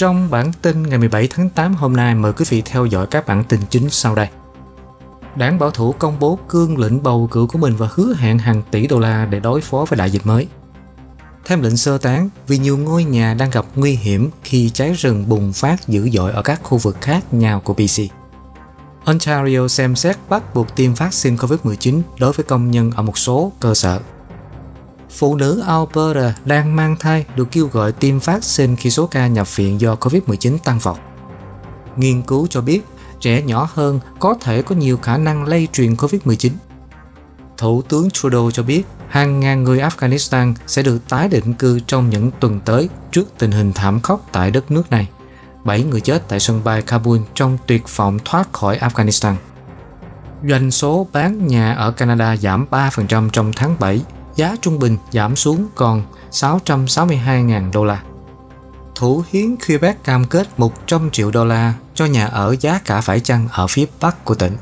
Trong bản tin ngày 17 tháng 8 hôm nay mời quý vị theo dõi các bản tin chính sau đây. Đảng Bảo thủ công bố cương lĩnh bầu cử của mình và hứa hẹn hàng tỷ đô la để đối phó với đại dịch mới. Thêm lệnh sơ tán vì nhiều ngôi nhà đang gặp nguy hiểm khi cháy rừng bùng phát dữ dội ở các khu vực khác nhau của BC. Ontario xem xét bắt buộc tiêm vaccine COVID-19 đối với công nhân ở một số cơ sở phụ nữ Alberta đang mang thai được kêu gọi tiêm vaccine khi số ca nhập viện do Covid-19 tăng vọt. Nghiên cứu cho biết trẻ nhỏ hơn có thể có nhiều khả năng lây truyền Covid-19. Thủ tướng Trudeau cho biết hàng ngàn người Afghanistan sẽ được tái định cư trong những tuần tới trước tình hình thảm khốc tại đất nước này. Bảy người chết tại sân bay Kabul trong tuyệt vọng thoát khỏi Afghanistan. Doanh số bán nhà ở Canada giảm 3% trong tháng 7 giá trung bình giảm xuống còn 662.000 đô la. Thủ hiến Quebec cam kết 100 triệu đô la cho nhà ở giá cả phải chăng ở phía bắc của tỉnh.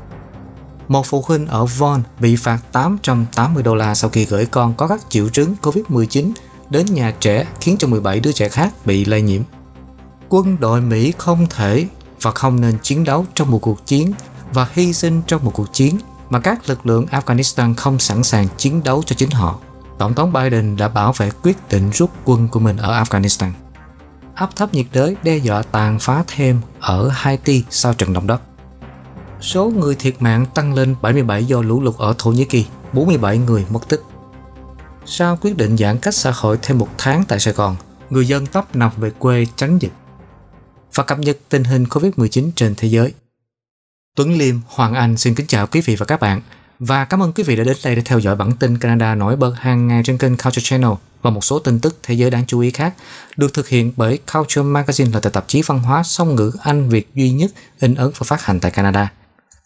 Một phụ huynh ở Vaughan bị phạt 880 đô la sau khi gửi con có các triệu chứng COVID-19 đến nhà trẻ khiến cho 17 đứa trẻ khác bị lây nhiễm. Quân đội Mỹ không thể và không nên chiến đấu trong một cuộc chiến và hy sinh trong một cuộc chiến mà các lực lượng Afghanistan không sẵn sàng chiến đấu cho chính họ. Tổng thống Biden đã bảo vệ quyết định rút quân của mình ở Afghanistan. Áp thấp nhiệt đới đe dọa tàn phá thêm ở Haiti sau trận động đất. Số người thiệt mạng tăng lên 77 do lũ lụt ở Thổ Nhĩ Kỳ, 47 người mất tích. Sau quyết định giãn cách xã hội thêm một tháng tại Sài Gòn, người dân tấp nập về quê tránh dịch. Và cập nhật tình hình COVID-19 trên thế giới. Tuấn Liêm, Hoàng Anh xin kính chào quý vị và các bạn. Và cảm ơn quý vị đã đến đây để theo dõi bản tin Canada nổi bật hàng ngày trên kênh Culture Channel và một số tin tức thế giới đáng chú ý khác được thực hiện bởi Culture Magazine là tạp chí văn hóa song ngữ Anh Việt duy nhất in ấn và phát hành tại Canada.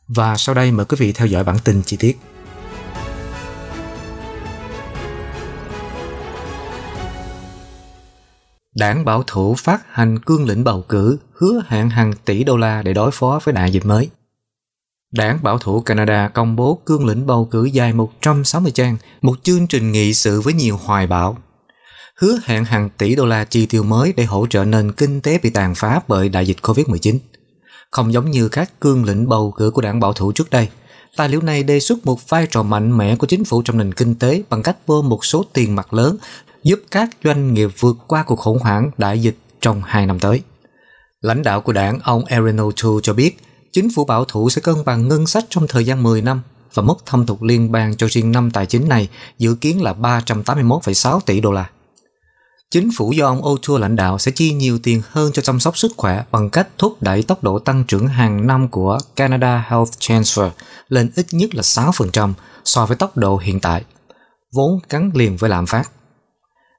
Và sau đây mời quý vị theo dõi bản tin chi tiết. Đảng Bảo thủ phát hành cương lĩnh bầu cử hứa hẹn hàng tỷ đô la để đối phó với đại dịch mới. Đảng Bảo thủ Canada công bố cương lĩnh bầu cử dài 160 trang, một chương trình nghị sự với nhiều hoài bão. Hứa hẹn hàng tỷ đô la chi tiêu mới để hỗ trợ nền kinh tế bị tàn phá bởi đại dịch Covid-19. Không giống như các cương lĩnh bầu cử của đảng bảo thủ trước đây, tài liệu này đề xuất một vai trò mạnh mẽ của chính phủ trong nền kinh tế bằng cách bơm một số tiền mặt lớn giúp các doanh nghiệp vượt qua cuộc khủng hoảng đại dịch trong hai năm tới. Lãnh đạo của đảng ông Erin O'Toole cho biết chính phủ bảo thủ sẽ cân bằng ngân sách trong thời gian 10 năm và mức thâm thụt liên bang cho riêng năm tài chính này dự kiến là 381,6 tỷ đô la. Chính phủ do ông O'Toole lãnh đạo sẽ chi nhiều tiền hơn cho chăm sóc sức khỏe bằng cách thúc đẩy tốc độ tăng trưởng hàng năm của Canada Health Transfer lên ít nhất là 6% so với tốc độ hiện tại, vốn gắn liền với lạm phát.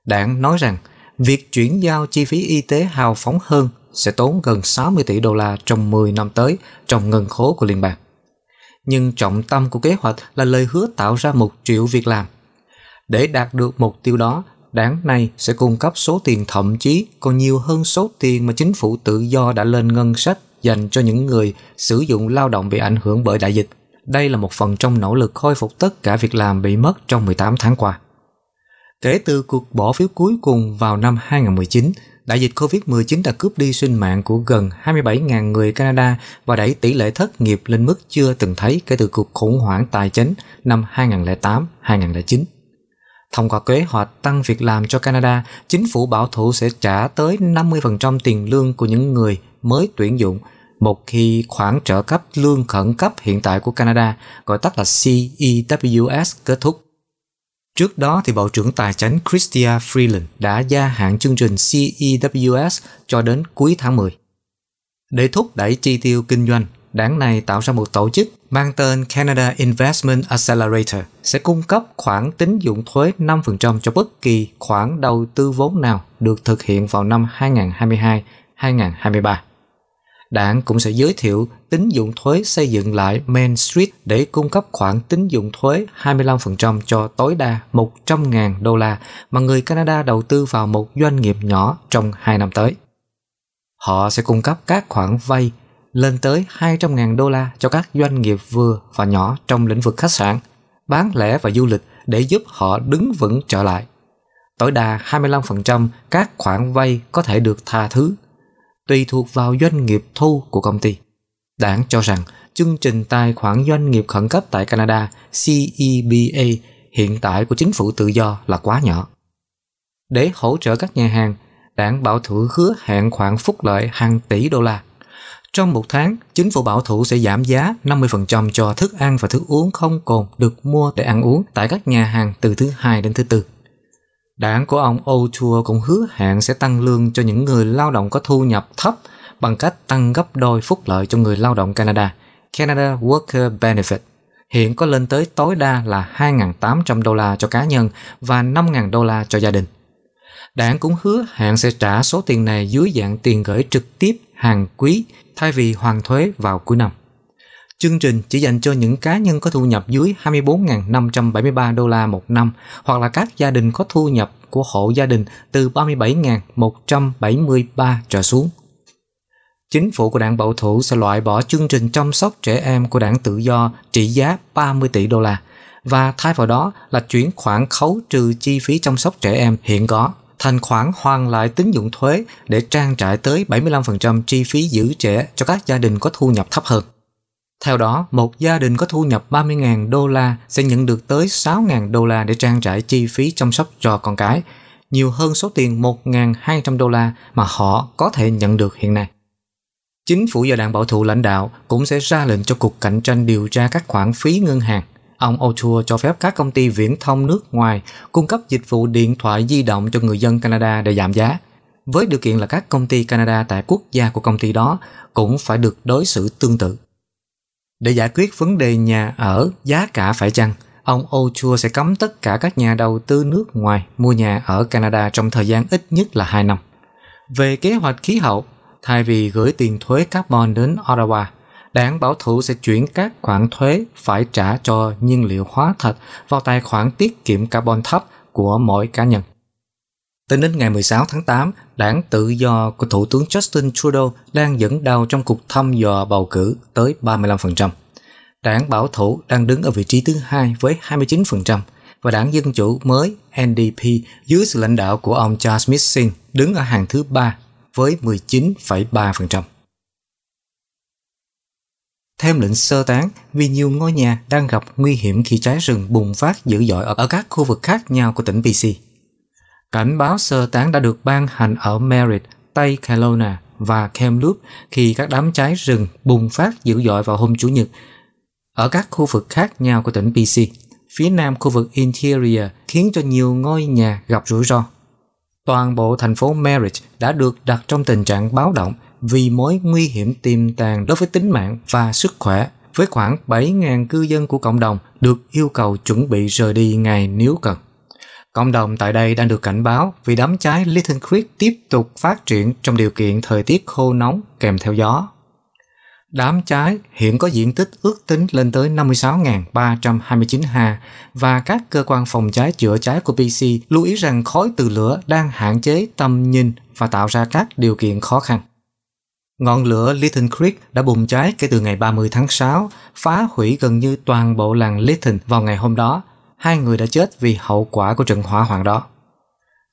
Đảng nói rằng việc chuyển giao chi phí y tế hào phóng hơn sẽ tốn gần 60 tỷ đô la trong 10 năm tới trong ngân khố của liên bang. Nhưng trọng tâm của kế hoạch là lời hứa tạo ra một triệu việc làm. Để đạt được mục tiêu đó, đảng này sẽ cung cấp số tiền thậm chí còn nhiều hơn số tiền mà chính phủ tự do đã lên ngân sách dành cho những người sử dụng lao động bị ảnh hưởng bởi đại dịch. Đây là một phần trong nỗ lực khôi phục tất cả việc làm bị mất trong 18 tháng qua. Kể từ cuộc bỏ phiếu cuối cùng vào năm 2019, đại dịch COVID-19 đã cướp đi sinh mạng của gần 27.000 người Canada và đẩy tỷ lệ thất nghiệp lên mức chưa từng thấy kể từ cuộc khủng hoảng tài chính năm 2008-2009. Thông qua kế hoạch tăng việc làm cho Canada, chính phủ bảo thủ sẽ trả tới 50% tiền lương của những người mới tuyển dụng một khi khoản trợ cấp lương khẩn cấp hiện tại của Canada, gọi tắt là CEWS, kết thúc. Trước đó thì Bộ trưởng Tài chính Chrystia Freeland đã gia hạn chương trình CEWS cho đến cuối tháng 10. Để thúc đẩy chi tiêu kinh doanh, đảng này tạo ra một tổ chức mang tên Canada Investment Accelerator sẽ cung cấp khoản tín dụng thuế 5% cho bất kỳ khoản đầu tư vốn nào được thực hiện vào năm 2022-2023. Đảng cũng sẽ giới thiệu tín dụng thuế xây dựng lại Main Street để cung cấp khoản tín dụng thuế 25% cho tối đa 100.000 đô la mà người Canada đầu tư vào một doanh nghiệp nhỏ trong 2 năm tới. Họ sẽ cung cấp các khoản vay lên tới 200.000 đô la cho các doanh nghiệp vừa và nhỏ trong lĩnh vực khách sạn, bán lẻ và du lịch để giúp họ đứng vững trở lại. Tối đa 25% các khoản vay có thể được tha thứ tùy thuộc vào doanh nghiệp thu của công ty. Đảng cho rằng chương trình tài khoản doanh nghiệp khẩn cấp tại Canada CEBA hiện tại của chính phủ tự do là quá nhỏ. Để hỗ trợ các nhà hàng, đảng bảo thủ hứa hẹn khoản phúc lợi hàng tỷ đô la. Trong một tháng, chính phủ bảo thủ sẽ giảm giá 50% cho thức ăn và thức uống không còn được mua để ăn uống tại các nhà hàng từ thứ hai đến thứ tư. Đảng của ông O'Toole cũng hứa hẹn sẽ tăng lương cho những người lao động có thu nhập thấp bằng cách tăng gấp đôi phúc lợi cho người lao động Canada, Canada Worker Benefit. Hiện có lên tới tối đa là 2.800 đô la cho cá nhân và 5.000 đô la cho gia đình. Đảng cũng hứa hẹn sẽ trả số tiền này dưới dạng tiền gửi trực tiếp hàng quý thay vì hoàn thuế vào cuối năm. Chương trình chỉ dành cho những cá nhân có thu nhập dưới 24.573 đô la một năm hoặc là các gia đình có thu nhập của hộ gia đình từ 37.173 trở xuống. Chính phủ của đảng bảo thủ sẽ loại bỏ chương trình chăm sóc trẻ em của đảng tự do trị giá 30 tỷ đô la và thay vào đó là chuyển khoản khấu trừ chi phí chăm sóc trẻ em hiện có thành khoản hoàn lại tín dụng thuế để trang trải tới 75% chi phí giữ trẻ cho các gia đình có thu nhập thấp hơn. Theo đó, một gia đình có thu nhập 30.000 đô la sẽ nhận được tới 6.000 đô la để trang trải chi phí chăm sóc cho con cái, nhiều hơn số tiền 1.200 đô la mà họ có thể nhận được hiện nay. Chính phủ do đảng bảo thủ lãnh đạo cũng sẽ ra lệnh cho cuộc cạnh tranh điều tra các khoản phí ngân hàng. Ông O'Toole cho phép các công ty viễn thông nước ngoài cung cấp dịch vụ điện thoại di động cho người dân Canada để giảm giá, với điều kiện là các công ty Canada tại quốc gia của công ty đó cũng phải được đối xử tương tự. Để giải quyết vấn đề nhà ở giá cả phải chăng, ông O'Toole sẽ cấm tất cả các nhà đầu tư nước ngoài mua nhà ở Canada trong thời gian ít nhất là 2 năm. Về kế hoạch khí hậu, thay vì gửi tiền thuế carbon đến Ottawa, đảng bảo thủ sẽ chuyển các khoản thuế phải trả cho nhiên liệu hóa thạch vào tài khoản tiết kiệm carbon thấp của mỗi cá nhân. Tính đến ngày 16 tháng 8, đảng tự do của Thủ tướng Justin Trudeau đang dẫn đầu trong cuộc thăm dò bầu cử tới 35%. Đảng Bảo thủ đang đứng ở vị trí thứ hai với 29% và đảng Dân chủ mới NDP dưới sự lãnh đạo của ông Charles Missing đứng ở hàng thứ ba với 19,3%. Thêm lệnh sơ tán vì nhiều ngôi nhà đang gặp nguy hiểm khi cháy rừng bùng phát dữ dội ở các khu vực khác nhau của tỉnh BC. Cảnh báo sơ tán đã được ban hành ở Merritt, Tây Carolina và Kamloops khi các đám cháy rừng bùng phát dữ dội vào hôm Chủ nhật ở các khu vực khác nhau của tỉnh BC. Phía nam khu vực Interior khiến cho nhiều ngôi nhà gặp rủi ro. Toàn bộ thành phố Merritt đã được đặt trong tình trạng báo động vì mối nguy hiểm tiềm tàng đối với tính mạng và sức khỏe với khoảng 7.000 cư dân của cộng đồng được yêu cầu chuẩn bị rời đi ngày nếu cần. Cộng đồng tại đây đang được cảnh báo vì đám cháy Little Creek tiếp tục phát triển trong điều kiện thời tiết khô nóng kèm theo gió. Đám cháy hiện có diện tích ước tính lên tới 56.329 ha và các cơ quan phòng cháy chữa cháy của PC lưu ý rằng khói từ lửa đang hạn chế tầm nhìn và tạo ra các điều kiện khó khăn. Ngọn lửa Litton Creek đã bùng cháy kể từ ngày 30 tháng 6, phá hủy gần như toàn bộ làng Litton vào ngày hôm đó hai người đã chết vì hậu quả của trận hỏa hoạn đó.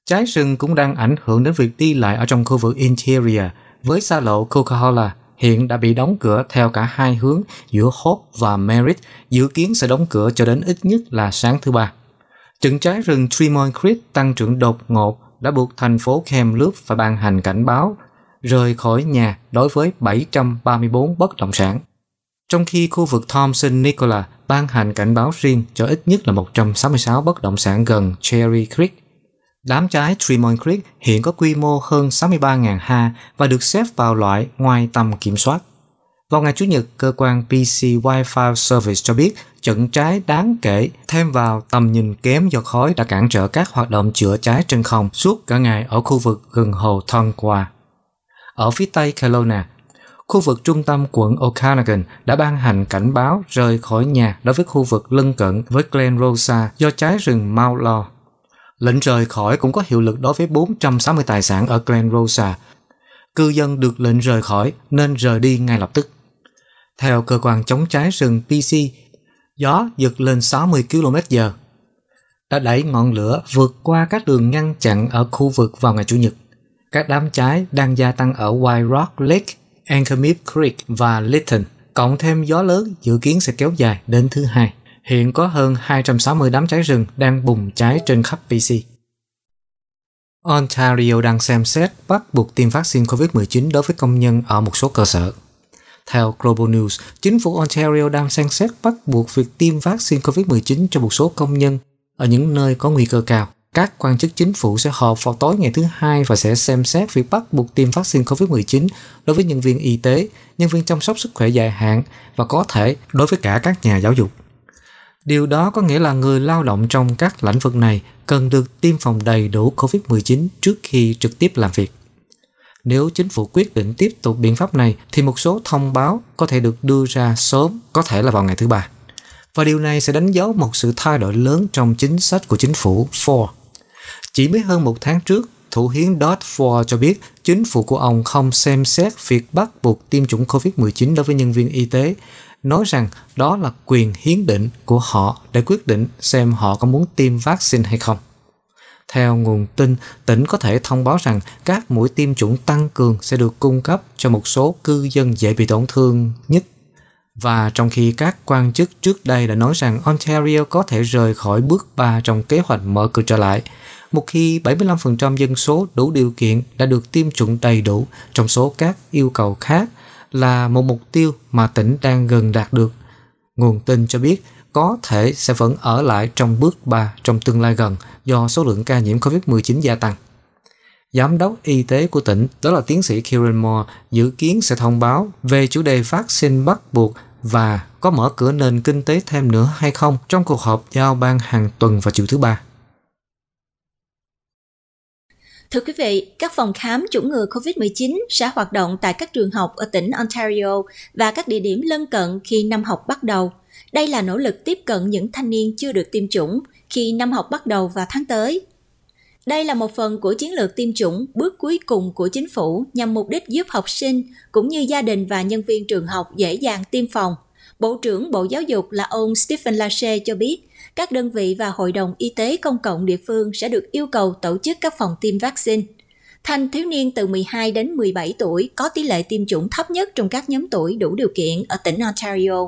Trái rừng cũng đang ảnh hưởng đến việc đi lại ở trong khu vực Interior với xa lộ Coca-Cola hiện đã bị đóng cửa theo cả hai hướng giữa Hope và Merritt, dự kiến sẽ đóng cửa cho đến ít nhất là sáng thứ ba. Trận cháy rừng Tremont Creek tăng trưởng đột ngột đã buộc thành phố Kamloops phải ban hành cảnh báo rời khỏi nhà đối với 734 bất động sản. Trong khi khu vực Thompson Nicola ban hành cảnh báo riêng cho ít nhất là 166 bất động sản gần Cherry Creek. Đám cháy Tremont Creek hiện có quy mô hơn 63.000 ha và được xếp vào loại ngoài tầm kiểm soát. Vào ngày Chủ nhật, cơ quan PC Wi-Fi Service cho biết trận cháy đáng kể thêm vào tầm nhìn kém do khói đã cản trở các hoạt động chữa cháy trên không suốt cả ngày ở khu vực gần hồ Qua. Ở phía tây Kelowna, khu vực trung tâm quận Okanagan đã ban hành cảnh báo rời khỏi nhà đối với khu vực lân cận với Glen Rosa do cháy rừng Mount Lo. Lệnh rời khỏi cũng có hiệu lực đối với 460 tài sản ở Glen Rosa. Cư dân được lệnh rời khỏi nên rời đi ngay lập tức. Theo cơ quan chống cháy rừng PC, gió giật lên 60 km/h đã đẩy ngọn lửa vượt qua các đường ngăn chặn ở khu vực vào ngày Chủ nhật. Các đám cháy đang gia tăng ở White Rock Lake Ankermip Creek và Lytton, cộng thêm gió lớn dự kiến sẽ kéo dài đến thứ hai. Hiện có hơn 260 đám cháy rừng đang bùng cháy trên khắp BC. Ontario đang xem xét bắt buộc tiêm vaccine COVID-19 đối với công nhân ở một số cơ sở. Theo Global News, chính phủ Ontario đang xem xét bắt buộc việc tiêm vaccine COVID-19 cho một số công nhân ở những nơi có nguy cơ cao các quan chức chính phủ sẽ họp vào tối ngày thứ hai và sẽ xem xét việc bắt buộc tiêm vaccine COVID-19 đối với nhân viên y tế, nhân viên chăm sóc sức khỏe dài hạn và có thể đối với cả các nhà giáo dục. Điều đó có nghĩa là người lao động trong các lĩnh vực này cần được tiêm phòng đầy đủ COVID-19 trước khi trực tiếp làm việc. Nếu chính phủ quyết định tiếp tục biện pháp này thì một số thông báo có thể được đưa ra sớm, có thể là vào ngày thứ ba. Và điều này sẽ đánh dấu một sự thay đổi lớn trong chính sách của chính phủ Ford chỉ mới hơn một tháng trước, Thủ hiến Dodd Ford cho biết chính phủ của ông không xem xét việc bắt buộc tiêm chủng COVID-19 đối với nhân viên y tế, nói rằng đó là quyền hiến định của họ để quyết định xem họ có muốn tiêm vaccine hay không. Theo nguồn tin, tỉnh có thể thông báo rằng các mũi tiêm chủng tăng cường sẽ được cung cấp cho một số cư dân dễ bị tổn thương nhất. Và trong khi các quan chức trước đây đã nói rằng Ontario có thể rời khỏi bước 3 trong kế hoạch mở cửa trở lại – một khi 75% dân số đủ điều kiện đã được tiêm chủng đầy đủ trong số các yêu cầu khác là một mục tiêu mà tỉnh đang gần đạt được. Nguồn tin cho biết có thể sẽ vẫn ở lại trong bước 3 trong tương lai gần do số lượng ca nhiễm COVID-19 gia tăng. Giám đốc y tế của tỉnh, đó là tiến sĩ Kieran Moore, dự kiến sẽ thông báo về chủ đề vaccine bắt buộc và có mở cửa nền kinh tế thêm nữa hay không trong cuộc họp giao ban hàng tuần vào chiều thứ ba. Thưa quý vị, các phòng khám chủng ngừa COVID-19 sẽ hoạt động tại các trường học ở tỉnh Ontario và các địa điểm lân cận khi năm học bắt đầu. Đây là nỗ lực tiếp cận những thanh niên chưa được tiêm chủng khi năm học bắt đầu vào tháng tới. Đây là một phần của chiến lược tiêm chủng bước cuối cùng của chính phủ nhằm mục đích giúp học sinh cũng như gia đình và nhân viên trường học dễ dàng tiêm phòng. Bộ trưởng Bộ Giáo dục là ông Stephen Lache cho biết các đơn vị và hội đồng y tế công cộng địa phương sẽ được yêu cầu tổ chức các phòng tiêm vaccine. Thanh thiếu niên từ 12 đến 17 tuổi có tỷ lệ tiêm chủng thấp nhất trong các nhóm tuổi đủ điều kiện ở tỉnh Ontario,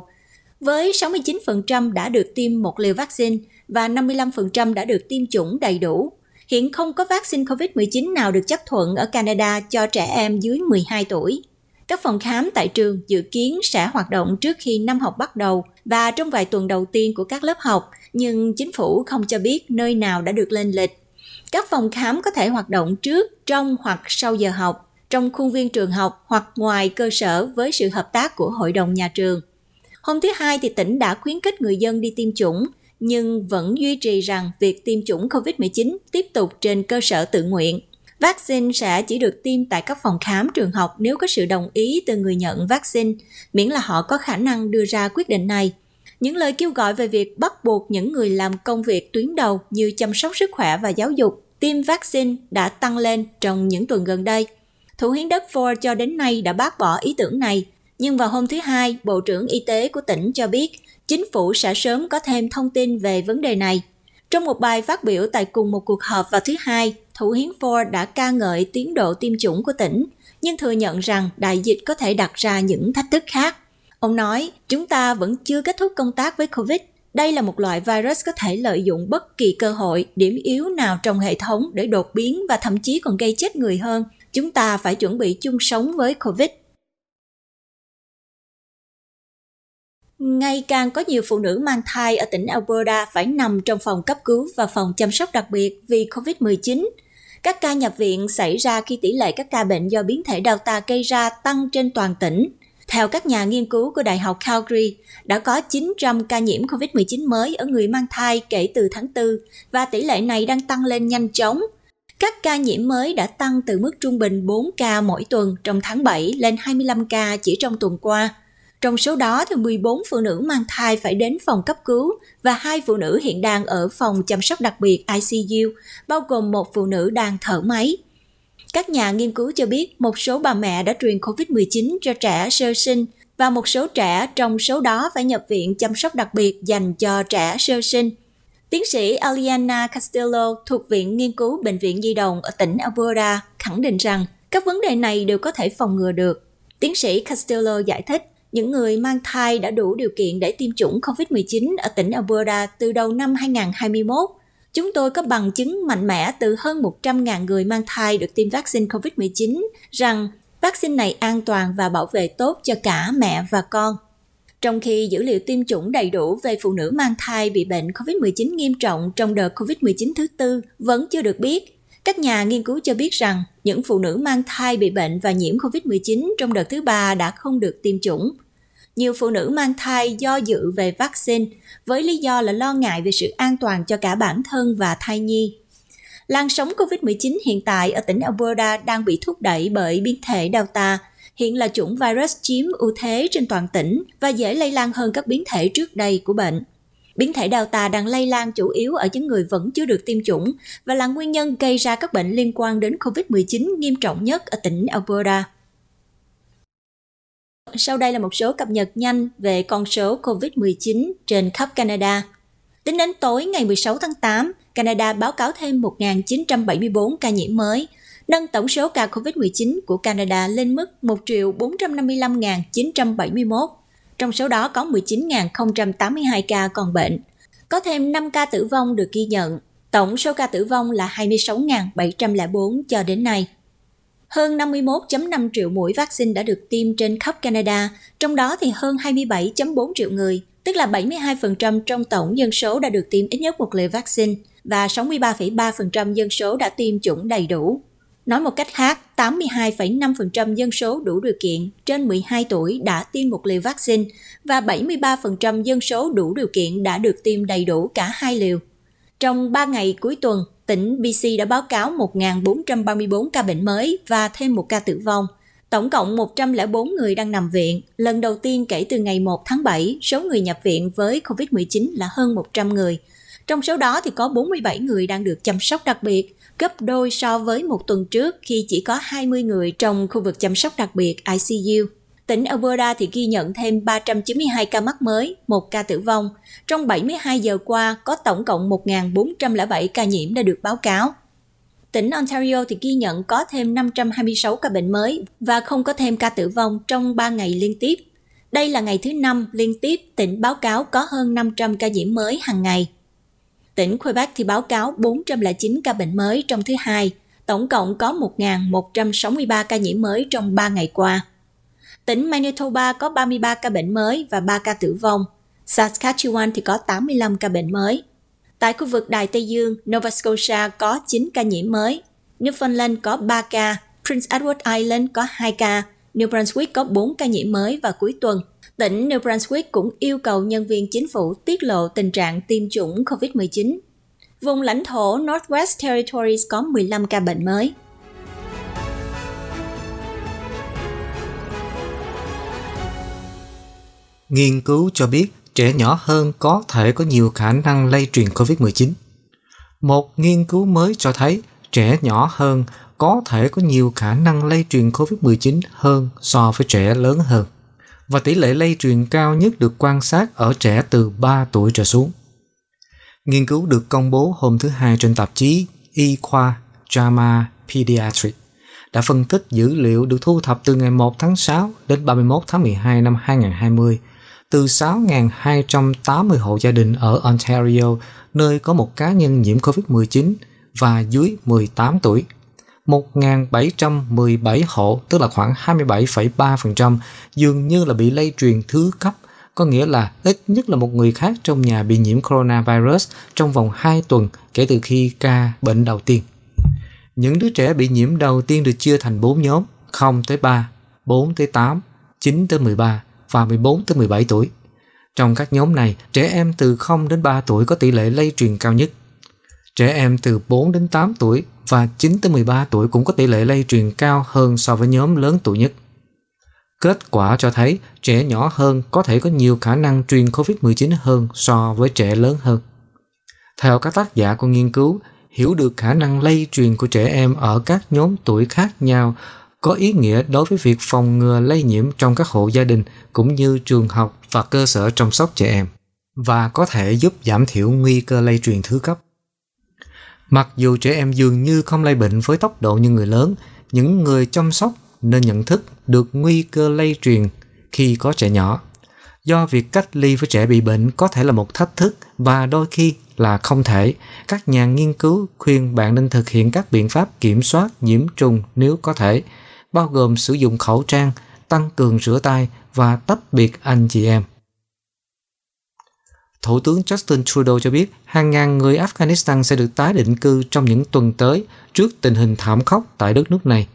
với 69% đã được tiêm một liều vaccine và 55% đã được tiêm chủng đầy đủ. Hiện không có vaccine COVID-19 nào được chấp thuận ở Canada cho trẻ em dưới 12 tuổi. Các phòng khám tại trường dự kiến sẽ hoạt động trước khi năm học bắt đầu và trong vài tuần đầu tiên của các lớp học, nhưng chính phủ không cho biết nơi nào đã được lên lịch. Các phòng khám có thể hoạt động trước, trong hoặc sau giờ học, trong khuôn viên trường học hoặc ngoài cơ sở với sự hợp tác của hội đồng nhà trường. Hôm thứ Hai thì tỉnh đã khuyến khích người dân đi tiêm chủng, nhưng vẫn duy trì rằng việc tiêm chủng COVID-19 tiếp tục trên cơ sở tự nguyện Vaccine sẽ chỉ được tiêm tại các phòng khám trường học nếu có sự đồng ý từ người nhận vaccine, miễn là họ có khả năng đưa ra quyết định này. Những lời kêu gọi về việc bắt buộc những người làm công việc tuyến đầu như chăm sóc sức khỏe và giáo dục tiêm vaccine đã tăng lên trong những tuần gần đây. Thủ hiến đất Ford cho đến nay đã bác bỏ ý tưởng này, nhưng vào hôm thứ Hai, Bộ trưởng Y tế của tỉnh cho biết chính phủ sẽ sớm có thêm thông tin về vấn đề này. Trong một bài phát biểu tại cùng một cuộc họp vào thứ Hai, Thủ hiến Ford đã ca ngợi tiến độ tiêm chủng của tỉnh, nhưng thừa nhận rằng đại dịch có thể đặt ra những thách thức khác. Ông nói, chúng ta vẫn chưa kết thúc công tác với COVID. Đây là một loại virus có thể lợi dụng bất kỳ cơ hội, điểm yếu nào trong hệ thống để đột biến và thậm chí còn gây chết người hơn. Chúng ta phải chuẩn bị chung sống với COVID. Ngày càng có nhiều phụ nữ mang thai ở tỉnh Alberta phải nằm trong phòng cấp cứu và phòng chăm sóc đặc biệt vì COVID-19 các ca nhập viện xảy ra khi tỷ lệ các ca bệnh do biến thể Delta gây ra tăng trên toàn tỉnh. Theo các nhà nghiên cứu của Đại học Calgary, đã có 900 ca nhiễm COVID-19 mới ở người mang thai kể từ tháng 4 và tỷ lệ này đang tăng lên nhanh chóng. Các ca nhiễm mới đã tăng từ mức trung bình 4 ca mỗi tuần trong tháng 7 lên 25 ca chỉ trong tuần qua. Trong số đó thì 14 phụ nữ mang thai phải đến phòng cấp cứu và hai phụ nữ hiện đang ở phòng chăm sóc đặc biệt ICU, bao gồm một phụ nữ đang thở máy. Các nhà nghiên cứu cho biết một số bà mẹ đã truyền COVID-19 cho trẻ sơ sinh và một số trẻ trong số đó phải nhập viện chăm sóc đặc biệt dành cho trẻ sơ sinh. Tiến sĩ Aliana Castello thuộc Viện Nghiên cứu Bệnh viện Di động ở tỉnh Alberta khẳng định rằng các vấn đề này đều có thể phòng ngừa được. Tiến sĩ Castello giải thích, những người mang thai đã đủ điều kiện để tiêm chủng COVID-19 ở tỉnh Alberta từ đầu năm 2021. Chúng tôi có bằng chứng mạnh mẽ từ hơn 100.000 người mang thai được tiêm vaccine COVID-19 rằng vaccine này an toàn và bảo vệ tốt cho cả mẹ và con. Trong khi dữ liệu tiêm chủng đầy đủ về phụ nữ mang thai bị bệnh COVID-19 nghiêm trọng trong đợt COVID-19 thứ tư vẫn chưa được biết, các nhà nghiên cứu cho biết rằng những phụ nữ mang thai bị bệnh và nhiễm COVID-19 trong đợt thứ ba đã không được tiêm chủng. Nhiều phụ nữ mang thai do dự về vaccine với lý do là lo ngại về sự an toàn cho cả bản thân và thai nhi. Làn sóng COVID-19 hiện tại ở tỉnh Alberta đang bị thúc đẩy bởi biến thể Delta, hiện là chủng virus chiếm ưu thế trên toàn tỉnh và dễ lây lan hơn các biến thể trước đây của bệnh. Biến thể Delta đang lây lan chủ yếu ở những người vẫn chưa được tiêm chủng và là nguyên nhân gây ra các bệnh liên quan đến COVID-19 nghiêm trọng nhất ở tỉnh Alberta. Sau đây là một số cập nhật nhanh về con số COVID-19 trên khắp Canada. Tính đến tối ngày 16 tháng 8, Canada báo cáo thêm 1.974 ca nhiễm mới, nâng tổng số ca COVID-19 của Canada lên mức 1.455.971 trong số đó có 19.082 ca còn bệnh. Có thêm 5 ca tử vong được ghi nhận. Tổng số ca tử vong là 26.704 cho đến nay. Hơn 51.5 triệu mũi vaccine đã được tiêm trên khắp Canada, trong đó thì hơn 27.4 triệu người, tức là 72% trong tổng dân số đã được tiêm ít nhất một liều vaccine và 63,3% dân số đã tiêm chủng đầy đủ. Nói một cách khác, 82,5% dân số đủ điều kiện trên 12 tuổi đã tiêm một liều vaccine và 73% dân số đủ điều kiện đã được tiêm đầy đủ cả hai liều. Trong 3 ngày cuối tuần, tỉnh BC đã báo cáo 1.434 ca bệnh mới và thêm một ca tử vong. Tổng cộng 104 người đang nằm viện. Lần đầu tiên kể từ ngày 1 tháng 7, số người nhập viện với COVID-19 là hơn 100 người – trong số đó thì có 47 người đang được chăm sóc đặc biệt, gấp đôi so với một tuần trước khi chỉ có 20 người trong khu vực chăm sóc đặc biệt ICU. Tỉnh Alberta thì ghi nhận thêm 392 ca mắc mới, một ca tử vong. Trong 72 giờ qua, có tổng cộng 1.407 ca nhiễm đã được báo cáo. Tỉnh Ontario thì ghi nhận có thêm 526 ca bệnh mới và không có thêm ca tử vong trong 3 ngày liên tiếp. Đây là ngày thứ năm liên tiếp tỉnh báo cáo có hơn 500 ca nhiễm mới hàng ngày tỉnh Quebec thì báo cáo 409 ca bệnh mới trong thứ hai, tổng cộng có 1.163 ca nhiễm mới trong 3 ngày qua. Tỉnh Manitoba có 33 ca bệnh mới và 3 ca tử vong. Saskatchewan thì có 85 ca bệnh mới. Tại khu vực Đài Tây Dương, Nova Scotia có 9 ca nhiễm mới, Newfoundland có 3 ca, Prince Edward Island có 2 ca, New Brunswick có 4 ca nhiễm mới và cuối tuần – Tỉnh New Brunswick cũng yêu cầu nhân viên chính phủ tiết lộ tình trạng tiêm chủng COVID-19. Vùng lãnh thổ Northwest Territories có 15 ca bệnh mới. Nghiên cứu cho biết trẻ nhỏ hơn có thể có nhiều khả năng lây truyền COVID-19. Một nghiên cứu mới cho thấy trẻ nhỏ hơn có thể có nhiều khả năng lây truyền COVID-19 hơn so với trẻ lớn hơn và tỷ lệ lây truyền cao nhất được quan sát ở trẻ từ 3 tuổi trở xuống. Nghiên cứu được công bố hôm thứ Hai trên tạp chí Y khoa JAMA Pediatrics đã phân tích dữ liệu được thu thập từ ngày 1 tháng 6 đến 31 tháng 12 năm 2020 từ 6.280 hộ gia đình ở Ontario, nơi có một cá nhân nhiễm COVID-19 và dưới 18 tuổi 1.717 hộ, tức là khoảng 27,3%, dường như là bị lây truyền thứ cấp, có nghĩa là ít nhất là một người khác trong nhà bị nhiễm coronavirus trong vòng 2 tuần kể từ khi ca bệnh đầu tiên. Những đứa trẻ bị nhiễm đầu tiên được chia thành 4 nhóm, 0 tới 3, 4 tới 8, 9 tới 13 và 14 tới 17 tuổi. Trong các nhóm này, trẻ em từ 0 đến 3 tuổi có tỷ lệ lây truyền cao nhất. Trẻ em từ 4 đến 8 tuổi và 9 tới 13 tuổi cũng có tỷ lệ lây truyền cao hơn so với nhóm lớn tuổi nhất. Kết quả cho thấy trẻ nhỏ hơn có thể có nhiều khả năng truyền COVID-19 hơn so với trẻ lớn hơn. Theo các tác giả của nghiên cứu, hiểu được khả năng lây truyền của trẻ em ở các nhóm tuổi khác nhau có ý nghĩa đối với việc phòng ngừa lây nhiễm trong các hộ gia đình cũng như trường học và cơ sở chăm sóc trẻ em và có thể giúp giảm thiểu nguy cơ lây truyền thứ cấp. Mặc dù trẻ em dường như không lây bệnh với tốc độ như người lớn, những người chăm sóc nên nhận thức được nguy cơ lây truyền khi có trẻ nhỏ. Do việc cách ly với trẻ bị bệnh có thể là một thách thức và đôi khi là không thể, các nhà nghiên cứu khuyên bạn nên thực hiện các biện pháp kiểm soát nhiễm trùng nếu có thể, bao gồm sử dụng khẩu trang, tăng cường rửa tay và tách biệt anh chị em. Thủ tướng Justin Trudeau cho biết hàng ngàn người Afghanistan sẽ được tái định cư trong những tuần tới trước tình hình thảm khốc tại đất nước này.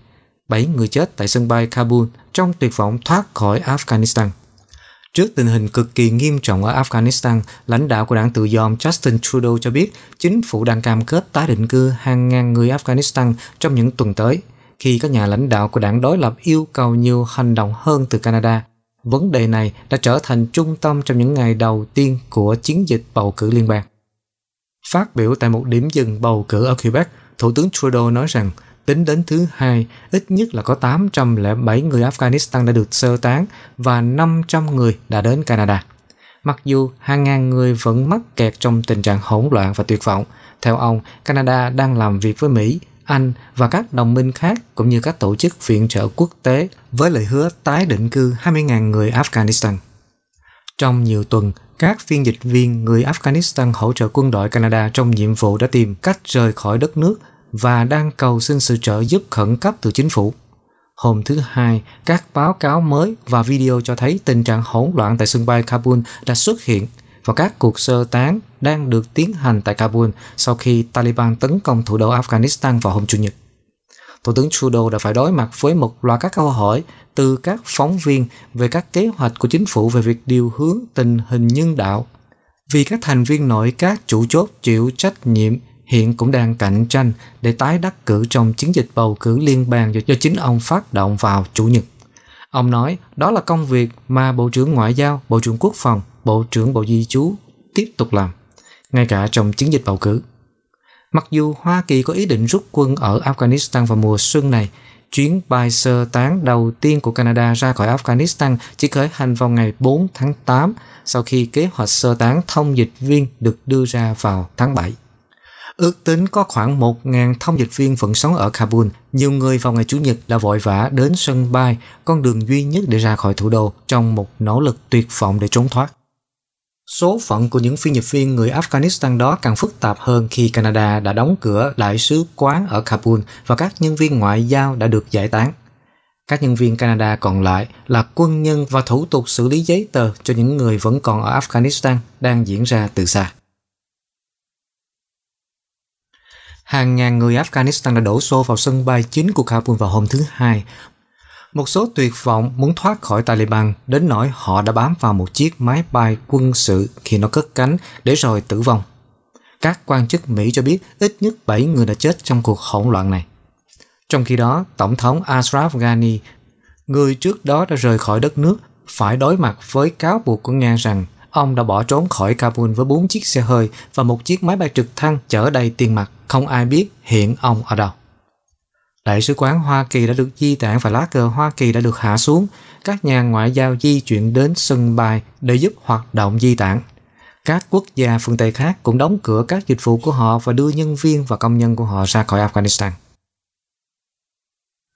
Bảy người chết tại sân bay Kabul trong tuyệt vọng thoát khỏi Afghanistan. Trước tình hình cực kỳ nghiêm trọng ở Afghanistan, lãnh đạo của đảng tự do Justin Trudeau cho biết chính phủ đang cam kết tái định cư hàng ngàn người Afghanistan trong những tuần tới, khi các nhà lãnh đạo của đảng đối lập yêu cầu nhiều hành động hơn từ Canada vấn đề này đã trở thành trung tâm trong những ngày đầu tiên của chiến dịch bầu cử liên bang. Phát biểu tại một điểm dừng bầu cử ở Quebec, Thủ tướng Trudeau nói rằng tính đến thứ hai, ít nhất là có 807 người Afghanistan đã được sơ tán và 500 người đã đến Canada. Mặc dù hàng ngàn người vẫn mắc kẹt trong tình trạng hỗn loạn và tuyệt vọng, theo ông, Canada đang làm việc với Mỹ anh và các đồng minh khác cũng như các tổ chức viện trợ quốc tế với lời hứa tái định cư 20.000 người Afghanistan. Trong nhiều tuần, các phiên dịch viên người Afghanistan hỗ trợ quân đội Canada trong nhiệm vụ đã tìm cách rời khỏi đất nước và đang cầu xin sự trợ giúp khẩn cấp từ chính phủ. Hôm thứ Hai, các báo cáo mới và video cho thấy tình trạng hỗn loạn tại sân bay Kabul đã xuất hiện và các cuộc sơ tán đang được tiến hành tại Kabul sau khi Taliban tấn công thủ đô Afghanistan vào hôm Chủ nhật. Thủ tướng Trudeau đã phải đối mặt với một loạt các câu hỏi từ các phóng viên về các kế hoạch của chính phủ về việc điều hướng tình hình nhân đạo. Vì các thành viên nội các chủ chốt chịu trách nhiệm hiện cũng đang cạnh tranh để tái đắc cử trong chiến dịch bầu cử liên bang do chính ông phát động vào Chủ nhật. Ông nói đó là công việc mà Bộ trưởng Ngoại giao, Bộ trưởng Quốc phòng, Bộ trưởng Bộ Di trú tiếp tục làm ngay cả trong chiến dịch bầu cử. Mặc dù Hoa Kỳ có ý định rút quân ở Afghanistan vào mùa xuân này, chuyến bay sơ tán đầu tiên của Canada ra khỏi Afghanistan chỉ khởi hành vào ngày 4 tháng 8 sau khi kế hoạch sơ tán thông dịch viên được đưa ra vào tháng 7. Ước tính có khoảng 1.000 thông dịch viên vẫn sống ở Kabul. Nhiều người vào ngày Chủ nhật là vội vã đến sân bay, con đường duy nhất để ra khỏi thủ đô trong một nỗ lực tuyệt vọng để trốn thoát. Số phận của những phi nhập viên người Afghanistan đó càng phức tạp hơn khi Canada đã đóng cửa đại sứ quán ở Kabul và các nhân viên ngoại giao đã được giải tán. Các nhân viên Canada còn lại là quân nhân và thủ tục xử lý giấy tờ cho những người vẫn còn ở Afghanistan đang diễn ra từ xa. Hàng ngàn người Afghanistan đã đổ xô vào sân bay chính của Kabul vào hôm thứ Hai, một số tuyệt vọng muốn thoát khỏi Taliban đến nỗi họ đã bám vào một chiếc máy bay quân sự khi nó cất cánh để rồi tử vong. Các quan chức Mỹ cho biết ít nhất 7 người đã chết trong cuộc hỗn loạn này. Trong khi đó, Tổng thống Ashraf Ghani, người trước đó đã rời khỏi đất nước, phải đối mặt với cáo buộc của Nga rằng ông đã bỏ trốn khỏi Kabul với 4 chiếc xe hơi và một chiếc máy bay trực thăng chở đầy tiền mặt, không ai biết hiện ông ở đâu. Đại sứ quán Hoa Kỳ đã được di tản và lá cờ Hoa Kỳ đã được hạ xuống. Các nhà ngoại giao di chuyển đến sân bay để giúp hoạt động di tản. Các quốc gia phương Tây khác cũng đóng cửa các dịch vụ của họ và đưa nhân viên và công nhân của họ ra khỏi Afghanistan.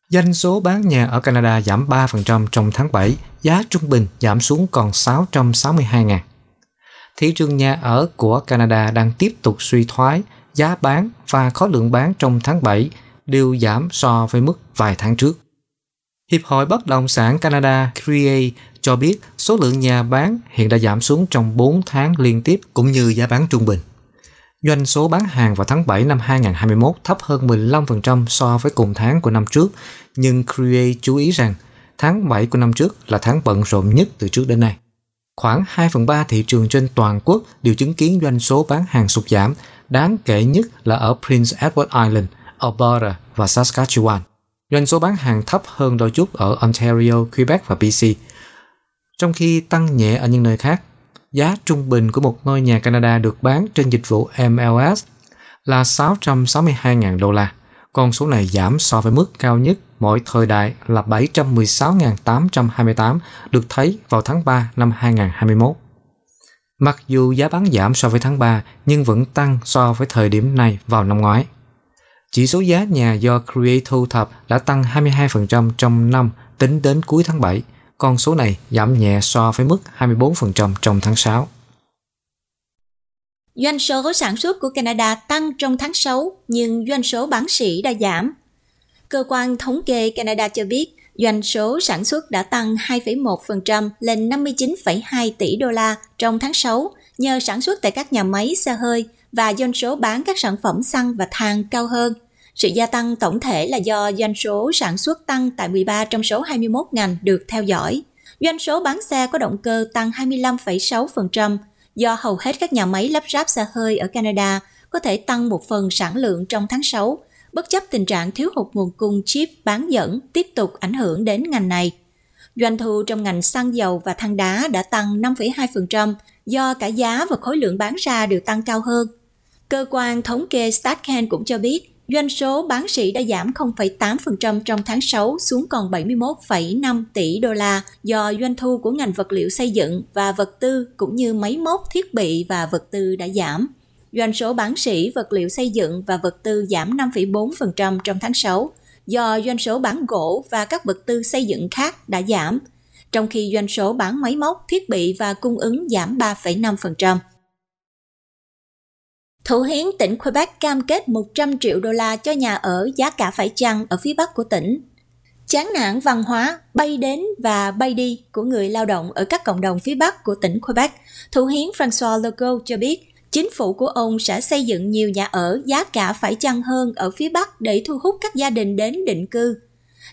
Doanh số bán nhà ở Canada giảm 3% trong tháng 7, giá trung bình giảm xuống còn 662 000 Thị trường nhà ở của Canada đang tiếp tục suy thoái, giá bán và khó lượng bán trong tháng 7 đều giảm so với mức vài tháng trước. Hiệp hội Bất động sản Canada CREA cho biết số lượng nhà bán hiện đã giảm xuống trong 4 tháng liên tiếp cũng như giá bán trung bình. Doanh số bán hàng vào tháng 7 năm 2021 thấp hơn 15% so với cùng tháng của năm trước, nhưng CREA chú ý rằng tháng 7 của năm trước là tháng bận rộn nhất từ trước đến nay. Khoảng 2 phần 3 thị trường trên toàn quốc đều chứng kiến doanh số bán hàng sụt giảm, đáng kể nhất là ở Prince Edward Island – Alberta và Saskatchewan. Doanh số bán hàng thấp hơn đôi chút ở Ontario, Quebec và BC, trong khi tăng nhẹ ở những nơi khác. Giá trung bình của một ngôi nhà Canada được bán trên dịch vụ MLS là 662.000 đô la. Con số này giảm so với mức cao nhất mỗi thời đại là 716.828 được thấy vào tháng 3 năm 2021. Mặc dù giá bán giảm so với tháng 3 nhưng vẫn tăng so với thời điểm này vào năm ngoái. Chỉ số giá nhà do Create thu thập đã tăng 22% trong năm tính đến cuối tháng 7. Con số này giảm nhẹ so với mức 24% trong tháng 6. Doanh số sản xuất của Canada tăng trong tháng 6, nhưng doanh số bán sỉ đã giảm. Cơ quan thống kê Canada cho biết doanh số sản xuất đã tăng 2,1% lên 59,2 tỷ đô la trong tháng 6 nhờ sản xuất tại các nhà máy xe hơi – và doanh số bán các sản phẩm xăng và than cao hơn. Sự gia tăng tổng thể là do doanh số sản xuất tăng tại 13 trong số 21 ngành được theo dõi. Doanh số bán xe có động cơ tăng 25,6% do hầu hết các nhà máy lắp ráp xe hơi ở Canada có thể tăng một phần sản lượng trong tháng 6, bất chấp tình trạng thiếu hụt nguồn cung chip bán dẫn tiếp tục ảnh hưởng đến ngành này. Doanh thu trong ngành xăng dầu và than đá đã tăng 5,2% do cả giá và khối lượng bán ra đều tăng cao hơn – Cơ quan thống kê Statcan cũng cho biết, doanh số bán sỉ đã giảm 0,8% trong tháng 6 xuống còn 71,5 tỷ đô la do doanh thu của ngành vật liệu xây dựng và vật tư cũng như máy móc thiết bị và vật tư đã giảm. Doanh số bán sỉ vật liệu xây dựng và vật tư giảm 5,4% trong tháng 6 do doanh số bán gỗ và các vật tư xây dựng khác đã giảm, trong khi doanh số bán máy móc, thiết bị và cung ứng giảm 3,5%. Thủ hiến tỉnh Quebec cam kết 100 triệu đô la cho nhà ở giá cả phải chăng ở phía Bắc của tỉnh. Chán nản văn hóa bay đến và bay đi của người lao động ở các cộng đồng phía Bắc của tỉnh Quebec, Thủ hiến François Legault cho biết chính phủ của ông sẽ xây dựng nhiều nhà ở giá cả phải chăng hơn ở phía Bắc để thu hút các gia đình đến định cư.